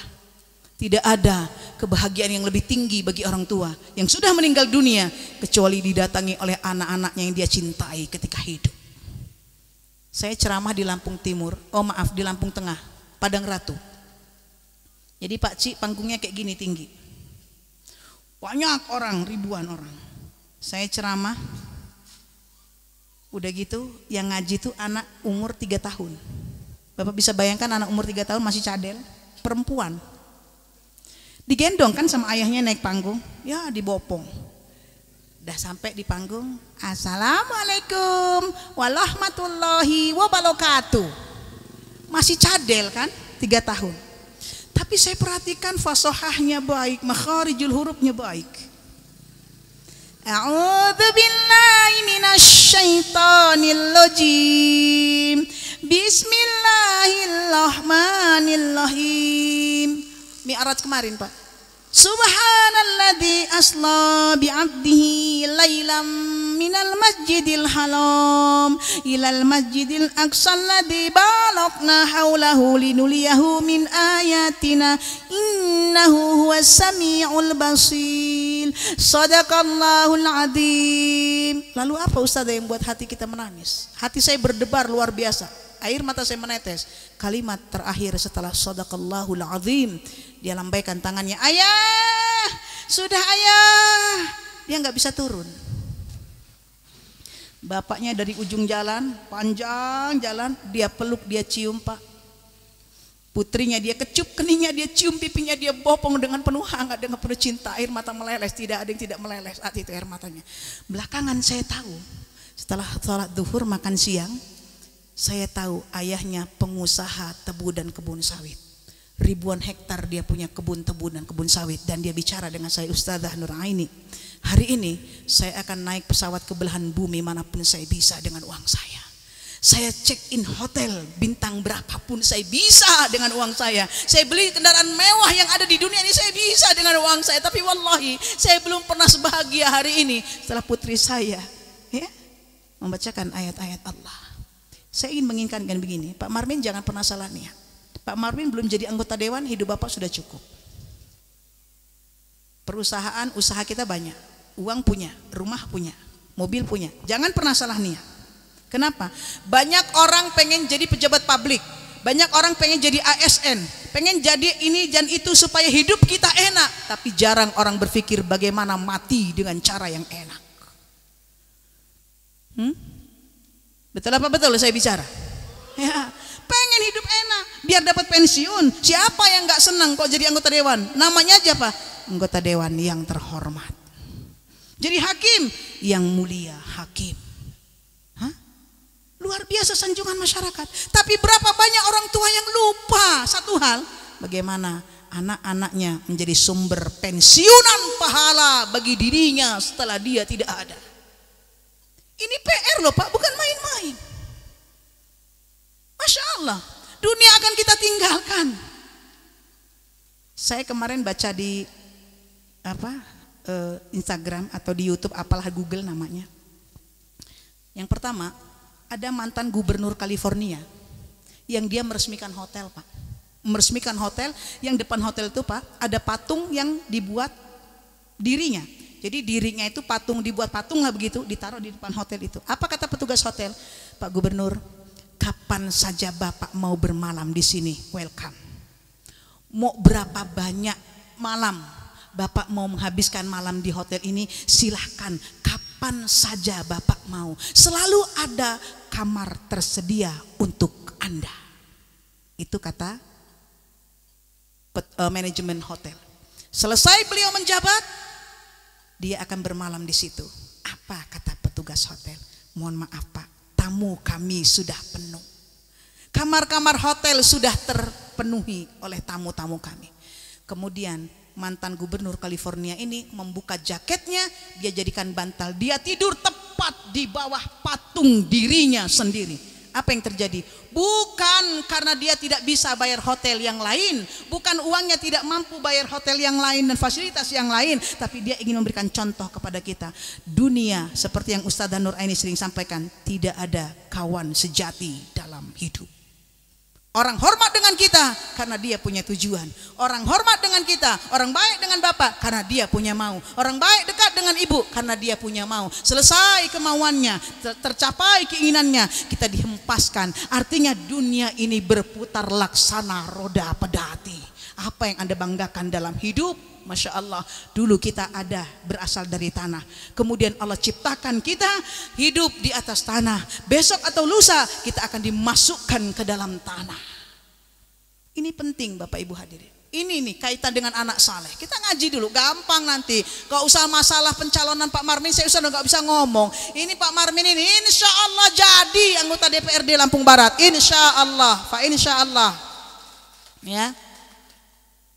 Tidak ada kebahagiaan yang lebih tinggi bagi orang tua yang sudah meninggal dunia kecuali didatangi oleh anak-anaknya yang dia cintai ketika hidup. Saya ceramah di Lampung Timur, oh maaf di Lampung Tengah, Padang Ratu. Jadi Pak Cik panggungnya kayak gini tinggi. Banyak orang, ribuan orang. Saya ceramah, udah gitu yang ngaji tuh anak umur 3 tahun. Bapak bisa bayangkan anak umur 3 tahun masih cadel, perempuan. Digendong kan sama ayahnya naik panggung, ya dibopong Dah sampai di panggung. Assalamualaikum warahmatullahi wabarakatuh. Masih cadel kan? Tiga tahun. Tapi saya perhatikan fasohahnya baik, makharijul hurufnya baik. A'udzu billahi minasyaitonir rajim. Bismillahirrahmanirrahim. Mi'raj kemarin, Pak. Subhanalladzi asla bi'abdihi laylam minal masjidil haram ilal masjidil aqsa alladzi barakna hawlahu linuliyahu min ayatina innahu huwas samiul basir sadaqallahu adzim lalu apa ustaz yang buat hati kita menangis hati saya berdebar luar biasa air mata saya menetes kalimat terakhir setelah sadaqallahul adzim dia lambaikan tangannya, ayah, sudah ayah. Dia nggak bisa turun. Bapaknya dari ujung jalan, panjang jalan, dia peluk, dia cium pak. Putrinya dia kecup keningnya, dia cium pipinya, dia bopong dengan penuh hangat, dengan penuh cinta, air mata meleleh, tidak ada yang tidak meleleh saat itu air matanya. Belakangan saya tahu, setelah sholat duhur makan siang, saya tahu ayahnya pengusaha tebu dan kebun sawit ribuan hektar dia punya kebun tebu dan kebun sawit dan dia bicara dengan saya Ustazah Nur Aini hari ini saya akan naik pesawat ke belahan bumi manapun saya bisa dengan uang saya saya check in hotel bintang berapapun saya bisa dengan uang saya saya beli kendaraan mewah yang ada di dunia ini saya bisa dengan uang saya tapi wallahi saya belum pernah sebahagia hari ini setelah putri saya ya membacakan ayat-ayat Allah saya ingin menginginkan begini Pak Marmin jangan pernah salah niat Pak Marvin belum jadi anggota dewan, hidup Bapak sudah cukup. Perusahaan, usaha kita banyak. Uang punya, rumah punya, mobil punya. Jangan pernah salah niat. Kenapa? Banyak orang pengen jadi pejabat publik. Banyak orang pengen jadi ASN, pengen jadi ini dan itu supaya hidup kita enak, tapi jarang orang berpikir bagaimana mati dengan cara yang enak. Hmm? Betul apa betul saya bicara? Ya pengen hidup enak biar dapat pensiun siapa yang nggak senang kok jadi anggota dewan namanya aja pak anggota dewan yang terhormat jadi hakim yang mulia hakim Hah? luar biasa sanjungan masyarakat tapi berapa banyak orang tua yang lupa satu hal bagaimana anak-anaknya menjadi sumber pensiunan pahala bagi dirinya setelah dia tidak ada ini PR loh pak bukan main-main Masya Allah, dunia akan kita tinggalkan. Saya kemarin baca di apa eh, Instagram atau di YouTube apalah Google namanya. Yang pertama, ada mantan gubernur California yang dia meresmikan hotel, Pak. Meresmikan hotel yang depan hotel itu, Pak, ada patung yang dibuat dirinya. Jadi dirinya itu patung dibuat patung lah begitu, ditaruh di depan hotel itu. Apa kata petugas hotel? Pak Gubernur, Kapan saja Bapak mau bermalam di sini, welcome. Mau berapa banyak malam Bapak mau menghabiskan malam di hotel ini, silahkan kapan saja Bapak mau. Selalu ada kamar tersedia untuk Anda. Itu kata eh, manajemen hotel. Selesai beliau menjabat, dia akan bermalam di situ. Apa kata petugas hotel? Mohon maaf Pak, tamu kami sudah penuh. Kamar-kamar hotel sudah terpenuhi oleh tamu-tamu kami. Kemudian mantan gubernur California ini membuka jaketnya, dia jadikan bantal, dia tidur tepat di bawah patung dirinya sendiri. Apa yang terjadi? Bukan karena dia tidak bisa bayar hotel yang lain, bukan uangnya tidak mampu bayar hotel yang lain dan fasilitas yang lain, tapi dia ingin memberikan contoh kepada kita. Dunia seperti yang Ustadz Nur Aini sering sampaikan, tidak ada kawan sejati dalam hidup. Orang hormat dengan kita karena dia punya tujuan. Orang hormat dengan kita, orang baik dengan bapak karena dia punya mau. Orang baik dekat dengan ibu karena dia punya mau. Selesai kemauannya, ter tercapai keinginannya, kita dihempaskan. Artinya dunia ini berputar laksana roda pedati. Apa yang Anda banggakan dalam hidup Masya Allah, dulu kita ada berasal dari tanah. Kemudian Allah ciptakan kita hidup di atas tanah. Besok atau lusa kita akan dimasukkan ke dalam tanah. Ini penting Bapak Ibu hadirin. Ini nih kaitan dengan anak saleh. Kita ngaji dulu, gampang nanti. Kau usah masalah pencalonan Pak Marmin, saya usah nggak bisa ngomong. Ini Pak Marmin ini, insya Allah jadi anggota DPRD Lampung Barat. Insya Allah, Pak Insya Allah. Ya,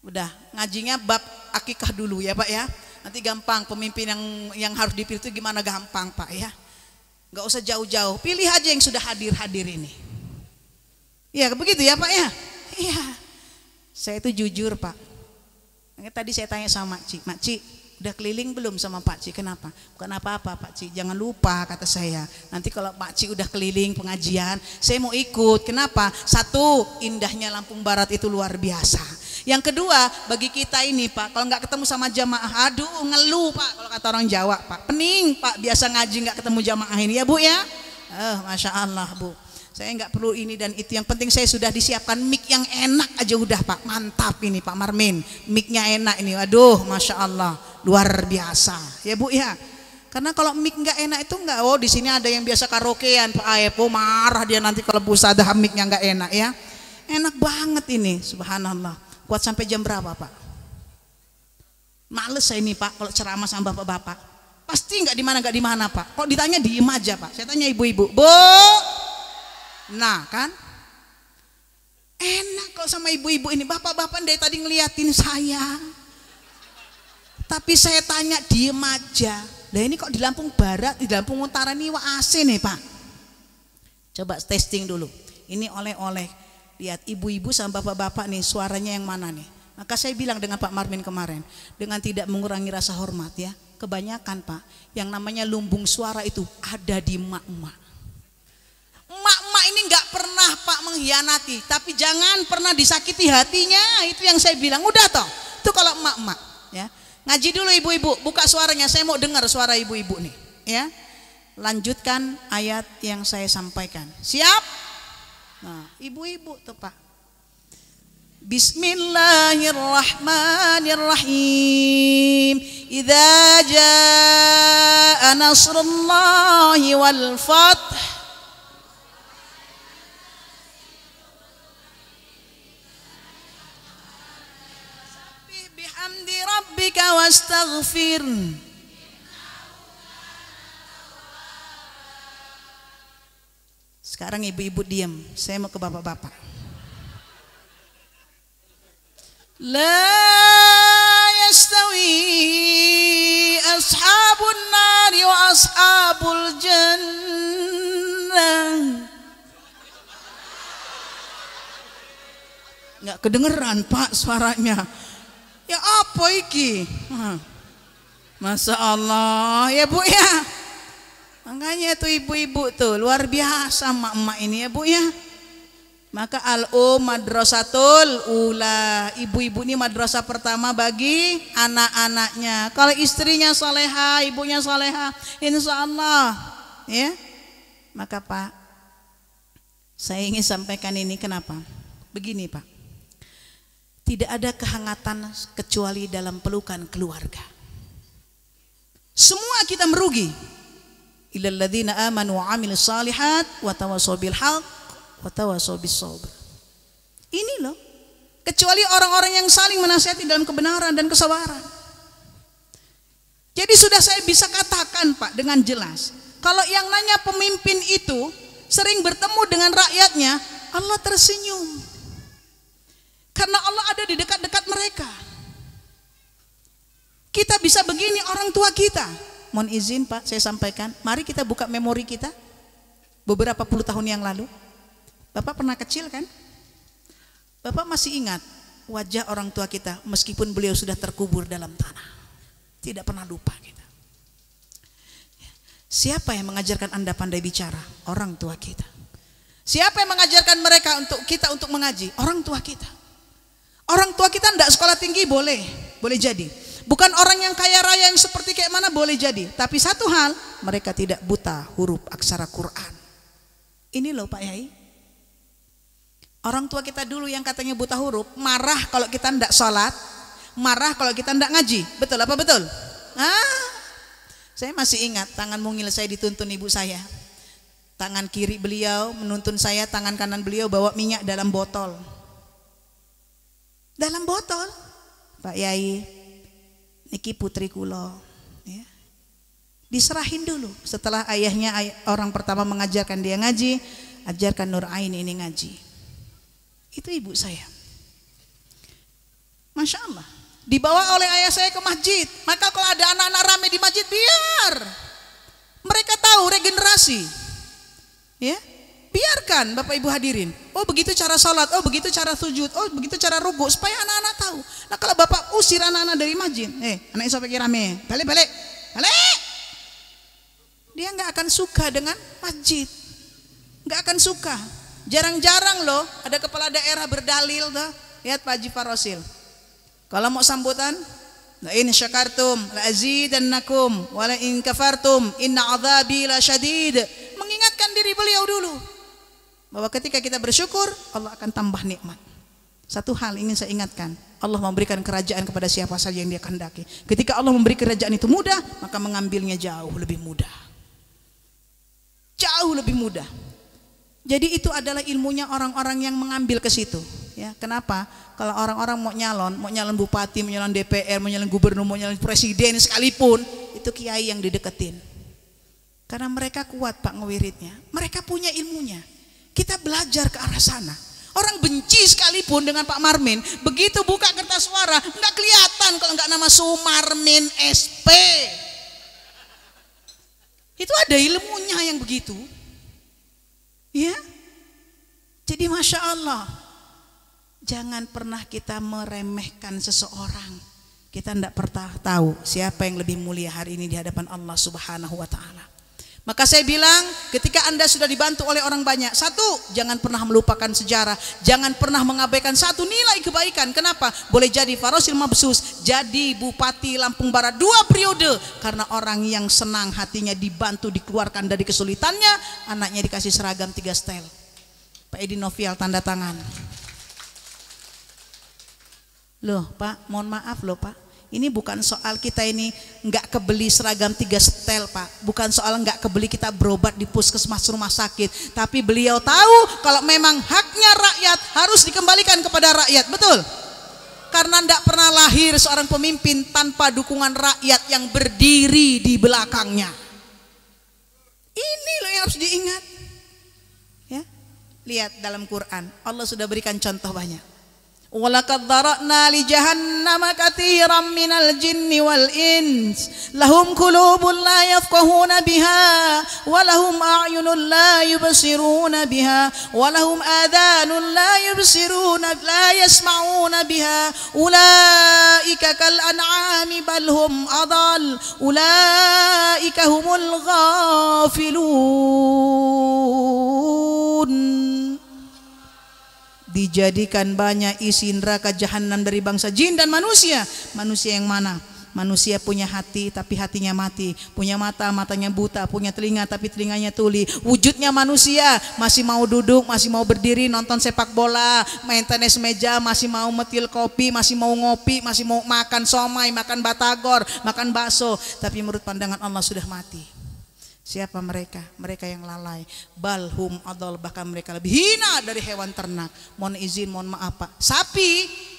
udah ngajinya bab akikah dulu ya Pak ya. Nanti gampang pemimpin yang yang harus dipilih itu gimana gampang Pak ya. Gak usah jauh-jauh, pilih aja yang sudah hadir-hadir ini. Ya begitu ya Pak ya. Iya. Saya itu jujur Pak. Tadi saya tanya sama Makci, Makci udah keliling belum sama Pak Ci? Kenapa? Bukan apa-apa Pak Ci, jangan lupa kata saya. Nanti kalau Pak Ci udah keliling pengajian, saya mau ikut. Kenapa? Satu, indahnya Lampung Barat itu luar biasa. Yang kedua, bagi kita ini Pak, kalau nggak ketemu sama jamaah, aduh ngeluh Pak, kalau kata orang Jawa Pak. Pening Pak, biasa ngaji nggak ketemu jamaah ini ya Bu ya. Eh, Masya Allah Bu. Saya nggak perlu ini dan itu. Yang penting saya sudah disiapkan mic yang enak aja udah Pak. Mantap ini Pak Marmin. Micnya enak ini. Aduh, Masya Allah. Luar biasa. Ya Bu ya. Karena kalau mic nggak enak itu nggak. Oh di sini ada yang biasa karaokean Pak Aep. Oh marah dia nanti kalau busa ada micnya nggak enak ya. Enak banget ini. Subhanallah. Kuat sampai jam berapa Pak? Males saya ini Pak kalau ceramah sama bapak-bapak. Pasti nggak di mana nggak di mana Pak. Kok ditanya diem aja Pak. Saya tanya ibu-ibu, Bu. Nah kan, enak kalau sama ibu-ibu ini. Bapak-bapak dari tadi ngeliatin saya. Tapi saya tanya diem aja. Nah ini kok di Lampung Barat, di Lampung Utara ini wah asin nih Pak. Coba testing dulu. Ini oleh-oleh lihat ibu-ibu sama bapak-bapak nih suaranya yang mana nih. Maka saya bilang dengan Pak Marmin kemarin, dengan tidak mengurangi rasa hormat ya, kebanyakan Pak, yang namanya lumbung suara itu ada di mak-mak. Mak-mak ini nggak pernah Pak mengkhianati, tapi jangan pernah disakiti hatinya, itu yang saya bilang. Udah toh, itu kalau mak-mak ya. Ngaji dulu ibu-ibu, buka suaranya, saya mau dengar suara ibu-ibu nih ya. Lanjutkan ayat yang saya sampaikan. Siap? Nah. Ibu-ibu tuh Pak. Bismillahirrahmanirrahim. Idza jaa nasrullahi wal fath. Bihamdi rabbika wastaghfir. Sekarang ibu-ibu diam, saya mau ke bapak-bapak. La yastawi ashabun nari wa ashabul jannah. Nggak kedengeran pak suaranya. Ya apa iki? Masya Allah ya bu ya. Makanya tuh ibu-ibu tuh luar biasa emak-emak ini ya bu ya. Maka al-u madrasatul ula. Ibu-ibu ini madrasah pertama bagi anak-anaknya. Kalau istrinya soleha, ibunya soleha, insya Allah. Ya. Maka Pak, saya ingin sampaikan ini kenapa? Begini Pak, tidak ada kehangatan kecuali dalam pelukan keluarga. Semua kita merugi, ilal ladzina wa amil salihat wa tawassaw bil Ini loh. Kecuali orang-orang yang saling menasihati dalam kebenaran dan kesabaran. Jadi sudah saya bisa katakan Pak dengan jelas. Kalau yang nanya pemimpin itu sering bertemu dengan rakyatnya, Allah tersenyum. Karena Allah ada di dekat-dekat mereka. Kita bisa begini orang tua kita mohon izin Pak, saya sampaikan. Mari kita buka memori kita beberapa puluh tahun yang lalu. Bapak pernah kecil kan? Bapak masih ingat wajah orang tua kita meskipun beliau sudah terkubur dalam tanah. Tidak pernah lupa kita. Siapa yang mengajarkan Anda pandai bicara? Orang tua kita. Siapa yang mengajarkan mereka untuk kita untuk mengaji? Orang tua kita. Orang tua kita tidak sekolah tinggi boleh, boleh jadi. Bukan orang yang kaya raya yang seperti kayak mana boleh jadi. Tapi satu hal, mereka tidak buta huruf aksara Quran. Ini loh Pak Yai. Orang tua kita dulu yang katanya buta huruf, marah kalau kita tidak sholat, marah kalau kita tidak ngaji. Betul apa betul? Ah, saya masih ingat tangan mungil saya dituntun ibu saya. Tangan kiri beliau menuntun saya, tangan kanan beliau bawa minyak dalam botol. Dalam botol. Pak Yai, niki putri kulo ya. diserahin dulu setelah ayahnya orang pertama mengajarkan dia ngaji ajarkan Nur Ain ini ngaji itu ibu saya Masya Allah dibawa oleh ayah saya ke masjid maka kalau ada anak-anak rame di masjid biar mereka tahu regenerasi ya Biarkan Bapak Ibu hadirin. Oh begitu cara sholat, oh begitu cara sujud, oh begitu cara rukuk supaya anak-anak tahu. Nah kalau Bapak usir anak-anak dari majin, eh anak iso pikir rame, balik balik, balik. Dia nggak akan suka dengan masjid, nggak akan suka. Jarang-jarang loh ada kepala daerah berdalil tuh. Lihat Pak Haji Farosil. Kalau mau sambutan, la in syakartum la azidannakum wa la in kafartum inna adzabi la syadid. Mengingatkan diri beliau dulu bahwa ketika kita bersyukur Allah akan tambah nikmat. Satu hal ingin saya ingatkan, Allah memberikan kerajaan kepada siapa saja yang dia kehendaki. Ketika Allah memberi kerajaan itu mudah, maka mengambilnya jauh lebih mudah. Jauh lebih mudah. Jadi itu adalah ilmunya orang-orang yang mengambil ke situ. Ya, kenapa? Kalau orang-orang mau nyalon, mau nyalon bupati, mau nyalon DPR, mau nyalon gubernur, mau nyalon presiden sekalipun, itu kiai yang dideketin. Karena mereka kuat Pak ngewiritnya. Mereka punya ilmunya. Kita belajar ke arah sana. Orang benci sekalipun dengan Pak Marmin, begitu buka kertas suara, nggak kelihatan kalau nggak nama Sumarmin SP. Itu ada ilmunya yang begitu. Ya? Jadi Masya Allah, jangan pernah kita meremehkan seseorang kita tidak pernah tahu siapa yang lebih mulia hari ini di hadapan Allah Subhanahu wa taala. Maka saya bilang ketika Anda sudah dibantu oleh orang banyak Satu, jangan pernah melupakan sejarah Jangan pernah mengabaikan satu nilai kebaikan Kenapa? Boleh jadi Farosil Mabsus Jadi Bupati Lampung Barat dua periode Karena orang yang senang hatinya dibantu dikeluarkan dari kesulitannya Anaknya dikasih seragam tiga stel Pak Edi Novial tanda tangan Loh Pak, mohon maaf loh Pak ini bukan soal kita ini nggak kebeli seragam tiga setel Pak. Bukan soal nggak kebeli kita berobat di puskesmas rumah sakit. Tapi beliau tahu kalau memang haknya rakyat harus dikembalikan kepada rakyat. Betul? Karena tidak pernah lahir seorang pemimpin tanpa dukungan rakyat yang berdiri di belakangnya. Ini loh yang harus diingat. Ya, lihat dalam Quran Allah sudah berikan contoh banyak ولقد ذرأنا لجهنم كثيرا من الجن والإنس لهم قلوب لا يفقهون بها ولهم أعين لا يبصرون بها ولهم آذان لا يبصرون لا يسمعون بها أولئك كالأنعام بل هم أضل أولئك هم الغافلون dijadikan banyak isi neraka jahanam dari bangsa jin dan manusia. Manusia yang mana? Manusia punya hati tapi hatinya mati, punya mata matanya buta, punya telinga tapi telinganya tuli. Wujudnya manusia masih mau duduk, masih mau berdiri, nonton sepak bola, main tenis meja, masih mau metil kopi, masih mau ngopi, masih mau makan somai, makan batagor, makan bakso, tapi menurut pandangan Allah sudah mati. Siapa mereka? Mereka yang lalai. Balhum adol bahkan mereka lebih hina dari hewan ternak. Mohon izin, mohon maaf Pak. Sapi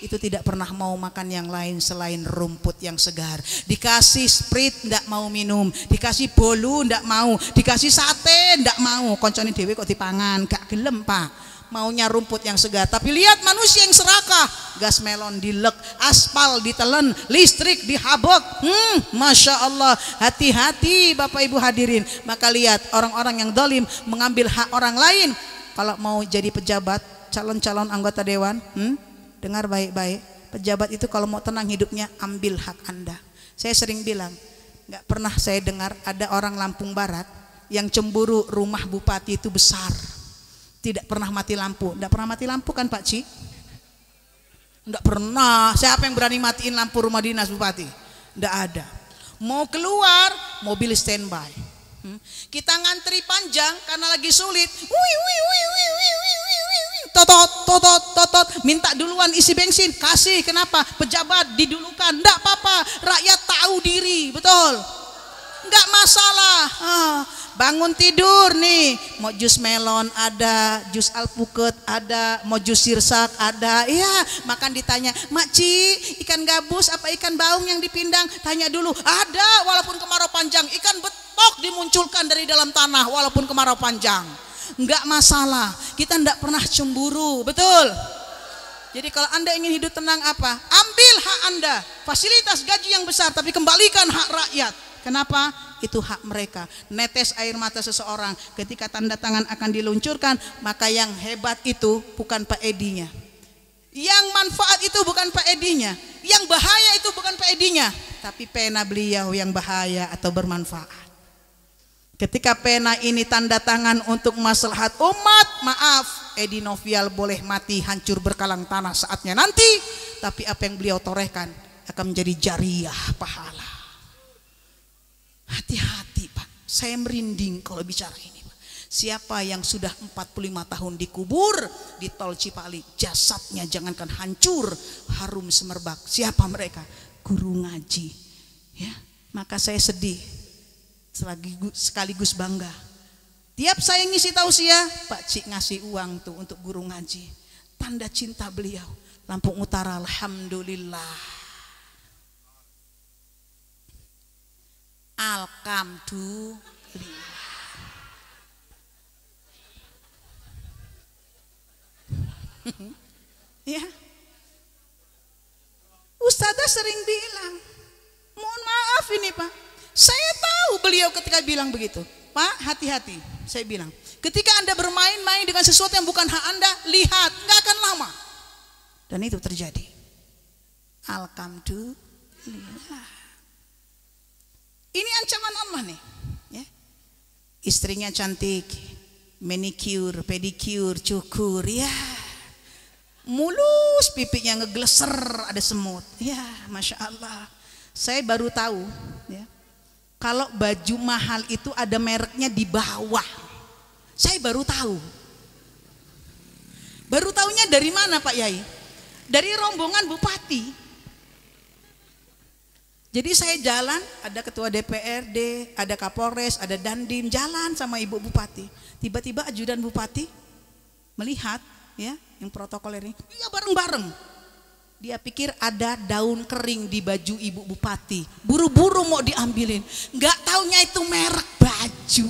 itu tidak pernah mau makan yang lain selain rumput yang segar. Dikasih sprit tidak mau minum, dikasih bolu tidak mau, dikasih sate tidak mau. konconin dewi kok dipangan, gak gelem Pak maunya rumput yang segar. Tapi lihat manusia yang serakah, gas melon dilek, aspal ditelen, listrik dihabek. Hmm, masya Allah, hati-hati Bapak Ibu hadirin. Maka lihat orang-orang yang dolim mengambil hak orang lain. Kalau mau jadi pejabat, calon-calon anggota dewan, hmm, dengar baik-baik. Pejabat itu kalau mau tenang hidupnya, ambil hak Anda. Saya sering bilang, nggak pernah saya dengar ada orang Lampung Barat yang cemburu rumah bupati itu besar tidak pernah mati lampu. Tidak pernah mati lampu kan Pak Ci? Tidak pernah. Siapa yang berani matiin lampu rumah dinas Bupati? Tidak ada. Mau keluar, mobil standby. Hmm? Kita ngantri panjang karena lagi sulit. Totot, totot, totot. Minta duluan isi bensin. Kasih, kenapa? Pejabat didulukan. Tidak apa-apa. Rakyat tahu diri, betul. Enggak masalah. Ah bangun tidur nih mau jus melon ada jus alpukat ada mau jus sirsak ada iya makan ditanya makci ikan gabus apa ikan baung yang dipindang tanya dulu ada walaupun kemarau panjang ikan betok dimunculkan dari dalam tanah walaupun kemarau panjang enggak masalah kita ndak pernah cemburu betul jadi kalau anda ingin hidup tenang apa ambil hak anda fasilitas gaji yang besar tapi kembalikan hak rakyat Kenapa? Itu hak mereka. Netes air mata seseorang ketika tanda tangan akan diluncurkan, maka yang hebat itu bukan Pak Edinya. Yang manfaat itu bukan Pak Edinya, yang bahaya itu bukan Pak Edinya, tapi pena beliau yang bahaya atau bermanfaat. Ketika pena ini tanda tangan untuk maslahat umat, maaf, Edi Novial boleh mati hancur berkalang tanah saatnya nanti, tapi apa yang beliau torehkan akan menjadi jariah pahala. Hati-hati Pak, saya merinding kalau bicara ini. Pak. Siapa yang sudah 45 tahun dikubur di tol Cipali, jasadnya jangankan hancur, harum semerbak. Siapa mereka? Guru ngaji. Ya, maka saya sedih sekaligus bangga. Tiap saya ngisi tausiah, ya, Pak Cik ngasih uang tuh untuk guru ngaji. Tanda cinta beliau. Lampung Utara, Alhamdulillah. Alhamdulillah. ya. Ustazah sering bilang, mohon maaf ini Pak, saya tahu beliau ketika bilang begitu. Pak, hati-hati, saya bilang. Ketika Anda bermain-main dengan sesuatu yang bukan hak Anda, lihat, nggak akan lama. Dan itu terjadi. Alhamdulillah. Ini ancaman Allah nih. Ya. Istrinya cantik, manicure, pedicure, cukur, ya. Mulus pipinya ngegleser, ada semut. Ya, Masya Allah. Saya baru tahu, ya. Kalau baju mahal itu ada mereknya di bawah. Saya baru tahu. Baru tahunya dari mana Pak Yai? Dari rombongan bupati. Jadi saya jalan, ada ketua DPRD, ada Kapolres, ada Dandim, jalan sama ibu bupati. Tiba-tiba ajudan bupati melihat ya yang protokoler ini, iya bareng-bareng. Dia pikir ada daun kering di baju ibu bupati. Buru-buru mau diambilin. Nggak taunya itu merek baju.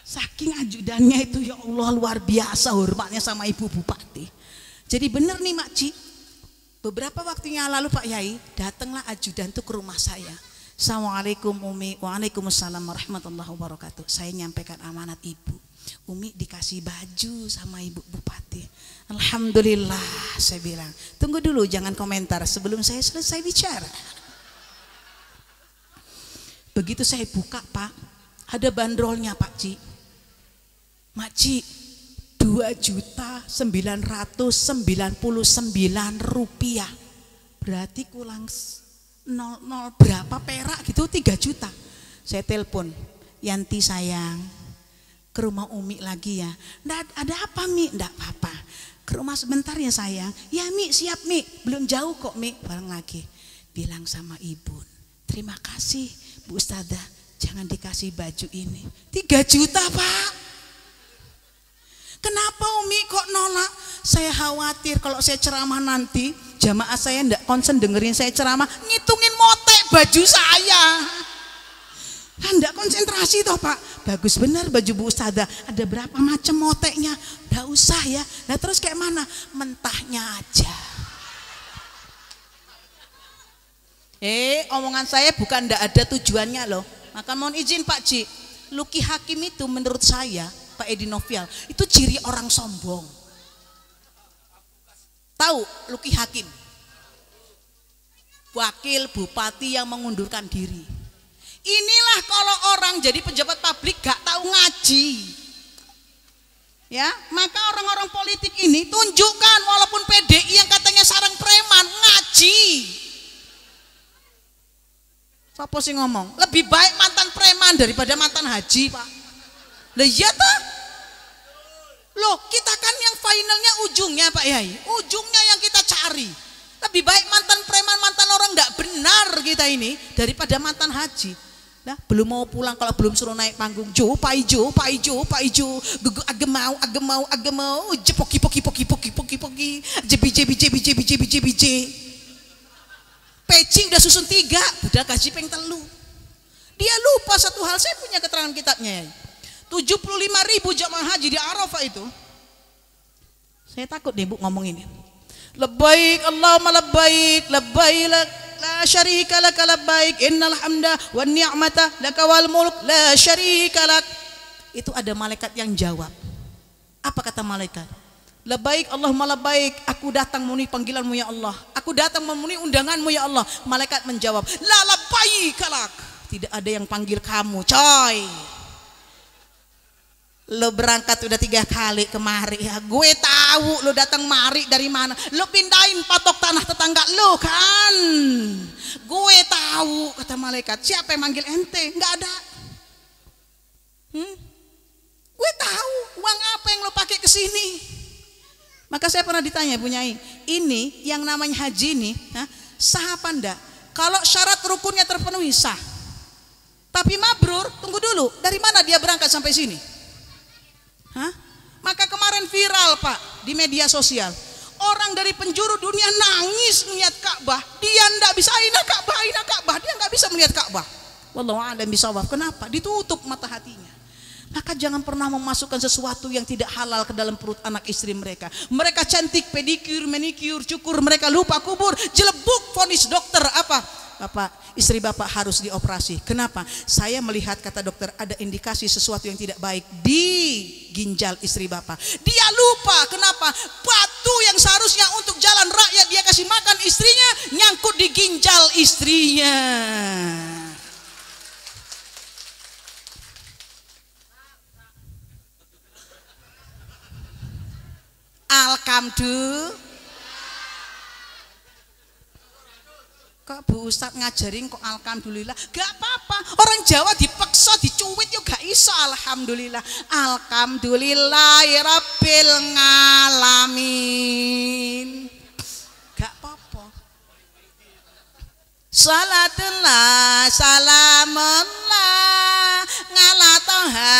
Saking ajudannya itu ya Allah luar biasa hormatnya sama ibu bupati. Jadi bener nih Makci, Beberapa waktu yang lalu Pak Yai, datanglah ajudan itu ke rumah saya. Assalamualaikum Umi, Waalaikumsalam warahmatullahi wabarakatuh. Saya nyampaikan amanat Ibu. Umi dikasih baju sama Ibu Bupati. Alhamdulillah saya bilang. Tunggu dulu jangan komentar sebelum saya selesai bicara. Begitu saya buka Pak, ada bandrolnya Pak Ci. Mak Ci, dua juta sembilan rupiah. Berarti kurang 0, berapa perak gitu 3 juta. Saya telepon, Yanti sayang, ke rumah Umi lagi ya. Nggak, ada apa Mi? Nggak apa-apa. Ke rumah sebentar ya sayang. Ya Mi, siap Mi. Belum jauh kok Mi. Barang lagi. Bilang sama ibu, terima kasih Bu Ustadzah jangan dikasih baju ini. 3 juta Pak. Kenapa Umi kok nolak? Saya khawatir kalau saya ceramah nanti, jamaah saya ndak konsen dengerin saya ceramah, ngitungin motek baju saya. Anda ah, konsentrasi toh pak Bagus benar baju Bu Ustada Ada berapa macam moteknya Gak usah ya Nah terus kayak mana Mentahnya aja Eh omongan saya bukan ndak ada tujuannya loh Maka mohon izin Pak Ji Luki Hakim itu menurut saya Pak Edi Novial itu ciri orang sombong. Tahu Luki Hakim? Wakil bupati yang mengundurkan diri. Inilah kalau orang jadi pejabat publik gak tahu ngaji. Ya, maka orang-orang politik ini tunjukkan walaupun PDI yang katanya sarang preman ngaji. Siapa sih ngomong? Lebih baik mantan preman daripada mantan haji, Pak. Lah iya Loh, kita kan yang finalnya ujungnya Pak Yai. Ujungnya yang kita cari. Lebih baik mantan preman, mantan orang nggak benar kita ini daripada mantan haji. Nah, belum mau pulang kalau belum suruh naik panggung. Jo, Pak Ijo, Pak Ijo, Pak Ijo. Gugu agemau, agemau, agemau. Jepoki, poki, poki, poki, poki, poki. Jebi, jebi, jebi, jebi, jebi, jebi, jebi. Peci udah susun tiga, udah kasih peng telu. Dia lupa satu hal, saya punya keterangan kitabnya. 75 ribu jamaah haji di Arafah itu. Saya takut deh bu ngomong ini. Lebaik Allahumma lebaik lebaik la syarika laka lebaik innal hamda wa ni'mata laka wal muluk la syarika lak. Itu ada malaikat yang jawab. Apa kata malaikat? Lebaik Allahumma lebaik Aku datang memenuhi panggilanmu ya Allah Aku datang memenuhi undanganmu ya Allah Malaikat menjawab La lebaik kalak Tidak ada yang panggil kamu coy Lo berangkat udah tiga kali kemari ya. Gue tahu lo datang mari dari mana. Lo pindahin patok tanah tetangga lo kan. Gue tahu kata malaikat. Siapa yang manggil ente? Enggak ada. Hmm? Gue tahu uang apa yang lo pakai ke sini. Maka saya pernah ditanya punyai, ini yang namanya haji ini, sah apa enggak? Kalau syarat rukunnya terpenuhi sah. Tapi mabrur, tunggu dulu, dari mana dia berangkat sampai sini? Hah? Maka kemarin viral Pak di media sosial. Orang dari penjuru dunia nangis melihat Ka'bah. Dia tidak bisa aina Ka'bah, aina Ka'bah. Dia nggak bisa melihat Ka'bah. Wallahu a'lam bisawab. Kenapa? Ditutup mata hatinya. Maka jangan pernah memasukkan sesuatu yang tidak halal ke dalam perut anak istri mereka. Mereka cantik, pedikur, manikur, cukur, mereka lupa kubur, jelebuk fonis dokter apa? Bapak, istri Bapak harus dioperasi. Kenapa? Saya melihat kata dokter ada indikasi sesuatu yang tidak baik di ginjal istri Bapak. Dia lupa kenapa? Batu yang seharusnya untuk jalan rakyat dia kasih makan istrinya nyangkut di ginjal istrinya. Alhamdulillah kok Bu Ustad ngajarin kok alhamdulillah gak apa-apa orang Jawa dipaksa dicuit yo gak iso alhamdulillah alhamdulillah rabbil ngalamin gak apa-apa salatullah salamullah ngalatoha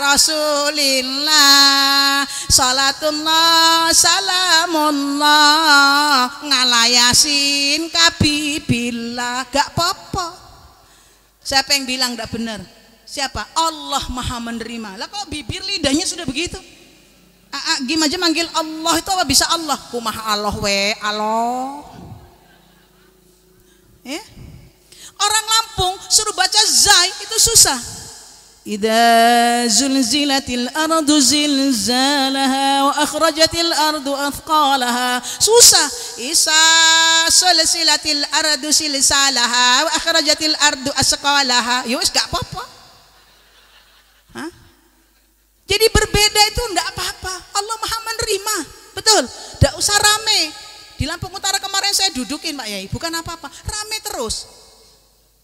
rasulillah salatullah salamullah ngalayasin kabibillah gak popo siapa yang bilang gak benar siapa Allah maha menerima lah kok bibir lidahnya sudah begitu ah, ah, gimana aja manggil Allah itu apa bisa Allah kumaha Allah we Allah eh? ya Orang Lampung suruh baca zai itu susah. إذا زلزلت الأرض زلزالها وأخرجت الأرض أثقالها سوسة إذا زلزلت الأرض زلزالها وأخرجت الأرض أثقالها يوش ya gak apa-apa Hah? Jadi berbeda itu enggak apa-apa Allah maha menerima Betul, enggak usah rame Di Lampung Utara kemarin saya dudukin Pak Yai Bukan apa-apa, rame terus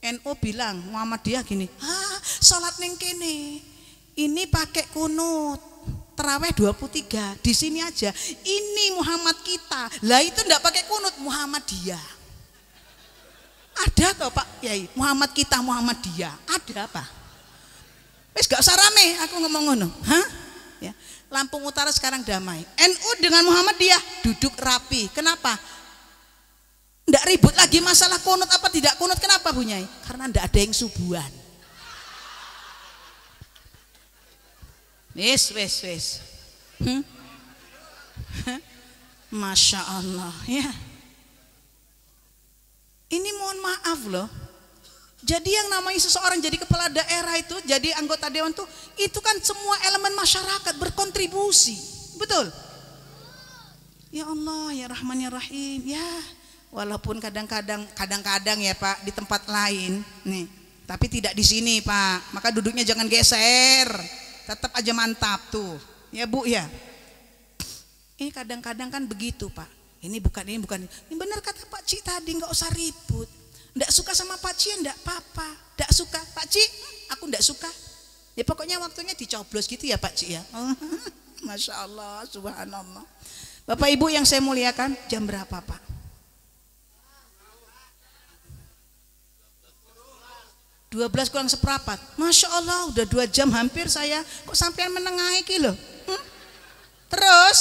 NU bilang Muhammadiyah gini, ah salat neng kene, ini pakai kunut, teraweh 23 di sini aja. Ini Muhammad kita, lah itu ndak pakai kunut Muhammadiyah. Ada toh Pak Yai Muhammad kita Muhammadiyah, ada apa? Wis gak usah aku ngomong ngono, hah? Ya. Lampung Utara sekarang damai. NU dengan Muhammadiyah duduk rapi. Kenapa? Tidak ribut lagi masalah kunut apa tidak kunut. Kenapa bunyai Karena tidak ada yang subuhan. Wis, wis, wis. Hmm? Masya Allah. Ya. Ini mohon maaf loh. Jadi yang namanya seseorang jadi kepala daerah itu, jadi anggota dewan itu, itu kan semua elemen masyarakat berkontribusi. Betul? Ya Allah, ya Rahman, ya Rahim. Ya walaupun kadang-kadang kadang-kadang ya Pak di tempat lain nih tapi tidak di sini Pak maka duduknya jangan geser tetap aja mantap tuh ya Bu ya ini eh, kadang-kadang kan begitu Pak ini bukan ini bukan ini benar kata Pak Ci tadi nggak usah ribut ndak suka sama Pak Ci ndak apa-apa ndak suka Pak Cik, aku ndak suka ya pokoknya waktunya dicoblos gitu ya Pak Cik ya Masya Allah subhanallah Bapak Ibu yang saya muliakan jam berapa Pak 12 kurang seperapat. Masya Allah, udah dua jam hampir saya. Kok sampean menengahi ki loh? Hmm? Terus,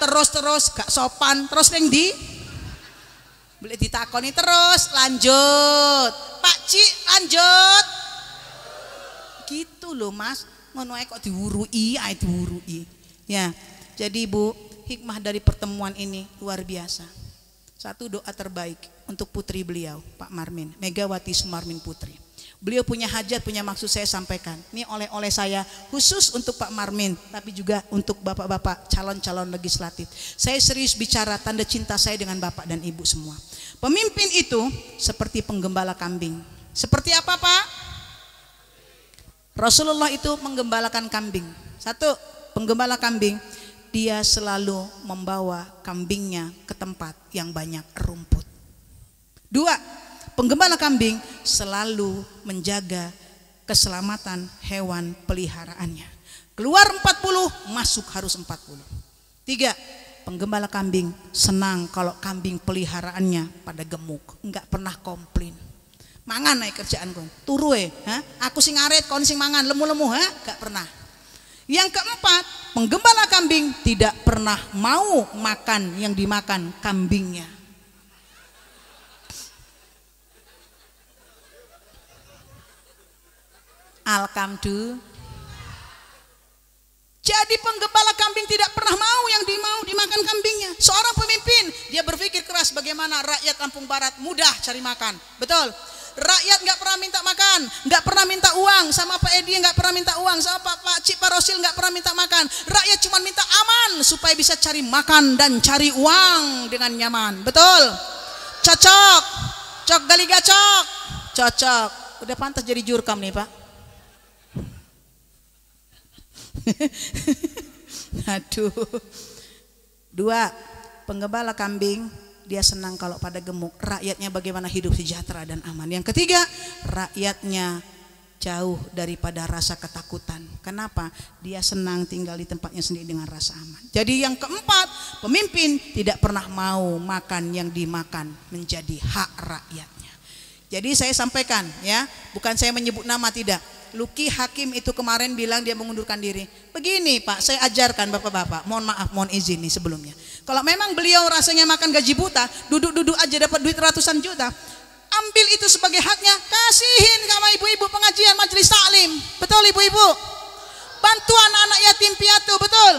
terus terus gak sopan. Terus neng di, boleh ditakoni terus. Lanjut, Pak cik lanjut. Gitu loh Mas. Ngono kok diwurui, ae diwurui. Ya, jadi bu hikmah dari pertemuan ini luar biasa. Satu doa terbaik untuk putri beliau, Pak Marmin, Megawati Sumarmin Putri. Beliau punya hajat, punya maksud saya sampaikan. Ini oleh-oleh saya khusus untuk Pak Marmin, tapi juga untuk bapak-bapak calon-calon legislatif. Saya serius bicara tanda cinta saya dengan bapak dan ibu semua. Pemimpin itu seperti penggembala kambing. Seperti apa Pak? Rasulullah itu menggembalakan kambing. Satu, penggembala kambing dia selalu membawa kambingnya ke tempat yang banyak rumput. Dua, penggembala kambing selalu menjaga keselamatan hewan peliharaannya. Keluar 40, masuk harus 40. Tiga, penggembala kambing senang kalau kambing peliharaannya pada gemuk. Enggak pernah komplain. Mangan naik kerjaan gue, Turu eh, Aku sing arit, kon sing mangan, lemu-lemu Enggak pernah. Yang keempat, penggembala kambing tidak pernah mau makan yang dimakan kambingnya. Alkamdu. Jadi penggembala kambing tidak pernah mau yang dimau dimakan kambingnya. Seorang pemimpin, dia berpikir keras bagaimana rakyat Lampung Barat mudah cari makan. Betul rakyat nggak pernah minta makan, nggak pernah minta uang, sama Pak Edi nggak pernah minta uang, sama Pak, Pak Cik Rosil nggak pernah minta makan. Rakyat cuma minta aman supaya bisa cari makan dan cari uang dengan nyaman. Betul? Cocok, cocok gali gacok, cocok. Udah pantas jadi jurkam nih Pak. Aduh. Dua, penggembala kambing dia senang kalau pada gemuk. Rakyatnya bagaimana hidup sejahtera dan aman. Yang ketiga, rakyatnya jauh daripada rasa ketakutan. Kenapa? Dia senang tinggal di tempatnya sendiri dengan rasa aman. Jadi yang keempat, pemimpin tidak pernah mau makan yang dimakan menjadi hak rakyatnya. Jadi saya sampaikan ya, bukan saya menyebut nama tidak. Luki Hakim itu kemarin bilang dia mengundurkan diri. Begini Pak, saya ajarkan Bapak-bapak. Mohon maaf, mohon izin nih sebelumnya. Kalau memang beliau rasanya makan gaji buta, duduk-duduk aja dapat duit ratusan juta, ambil itu sebagai haknya, kasihin sama ibu-ibu pengajian majelis taklim. Betul ibu-ibu? Bantuan anak-anak yatim piatu, betul?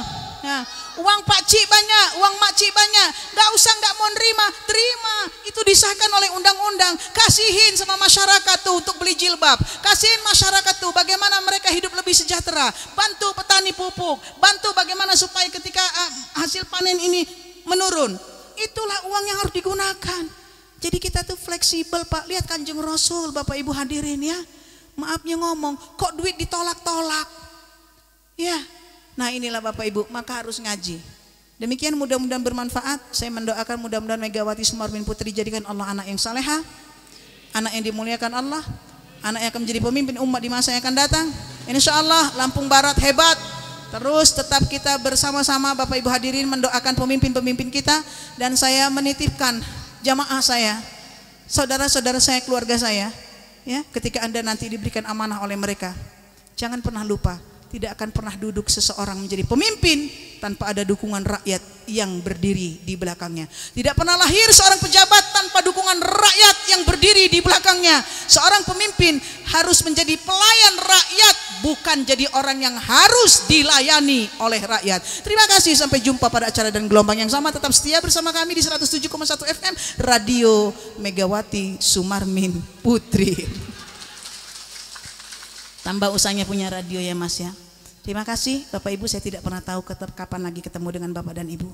Nah, uang Pak Cik banyak, uang Mak Cik banyak, nggak usah nggak mau nerima, terima. Itu disahkan oleh undang-undang. Kasihin sama masyarakat tuh untuk beli jilbab. Kasihin masyarakat tuh bagaimana mereka hidup lebih sejahtera. Bantu petani pupuk, bantu bagaimana supaya ketika ah, hasil panen ini menurun. Itulah uang yang harus digunakan. Jadi kita tuh fleksibel Pak. Lihat Kanjeng Rasul Bapak Ibu hadirin ya. Maafnya ngomong, kok duit ditolak-tolak? Ya, Nah inilah Bapak Ibu, maka harus ngaji. Demikian mudah-mudahan bermanfaat. Saya mendoakan mudah-mudahan Megawati Sumarmin Putri jadikan Allah anak yang saleha, anak yang dimuliakan Allah, anak yang akan menjadi pemimpin umat di masa yang akan datang. Insya Allah Lampung Barat hebat. Terus tetap kita bersama-sama Bapak Ibu hadirin mendoakan pemimpin-pemimpin kita dan saya menitipkan jamaah saya, saudara-saudara saya, keluarga saya, ya, ketika Anda nanti diberikan amanah oleh mereka. Jangan pernah lupa tidak akan pernah duduk seseorang menjadi pemimpin tanpa ada dukungan rakyat yang berdiri di belakangnya. Tidak pernah lahir seorang pejabat tanpa dukungan rakyat yang berdiri di belakangnya. Seorang pemimpin harus menjadi pelayan rakyat, bukan jadi orang yang harus dilayani oleh rakyat. Terima kasih, sampai jumpa pada acara dan gelombang yang sama. Tetap setia bersama kami di 107,1 FM Radio Megawati Sumarmin Putri. Tambah usahanya punya radio ya Mas ya. Terima kasih Bapak Ibu saya tidak pernah tahu kapan lagi ketemu dengan Bapak dan Ibu.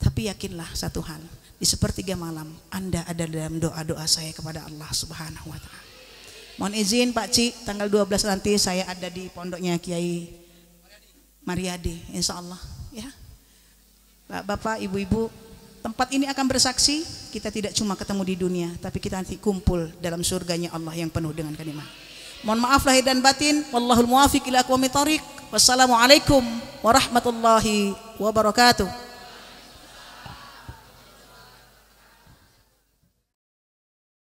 Tapi yakinlah satu hal, di sepertiga malam Anda ada dalam doa-doa saya kepada Allah Subhanahu wa taala. Mohon izin Pak Cik. tanggal 12 nanti saya ada di pondoknya Kiai Mariadi, insya Allah. Ya. Bapak, Ibu-Ibu, tempat ini akan bersaksi, kita tidak cuma ketemu di dunia, tapi kita nanti kumpul dalam surganya Allah yang penuh dengan kenikmatan. Mohon maaf lahir dan batin. Wallahul muwafiq ila aqwamit thariq. Wassalamualaikum warahmatullahi wabarakatuh.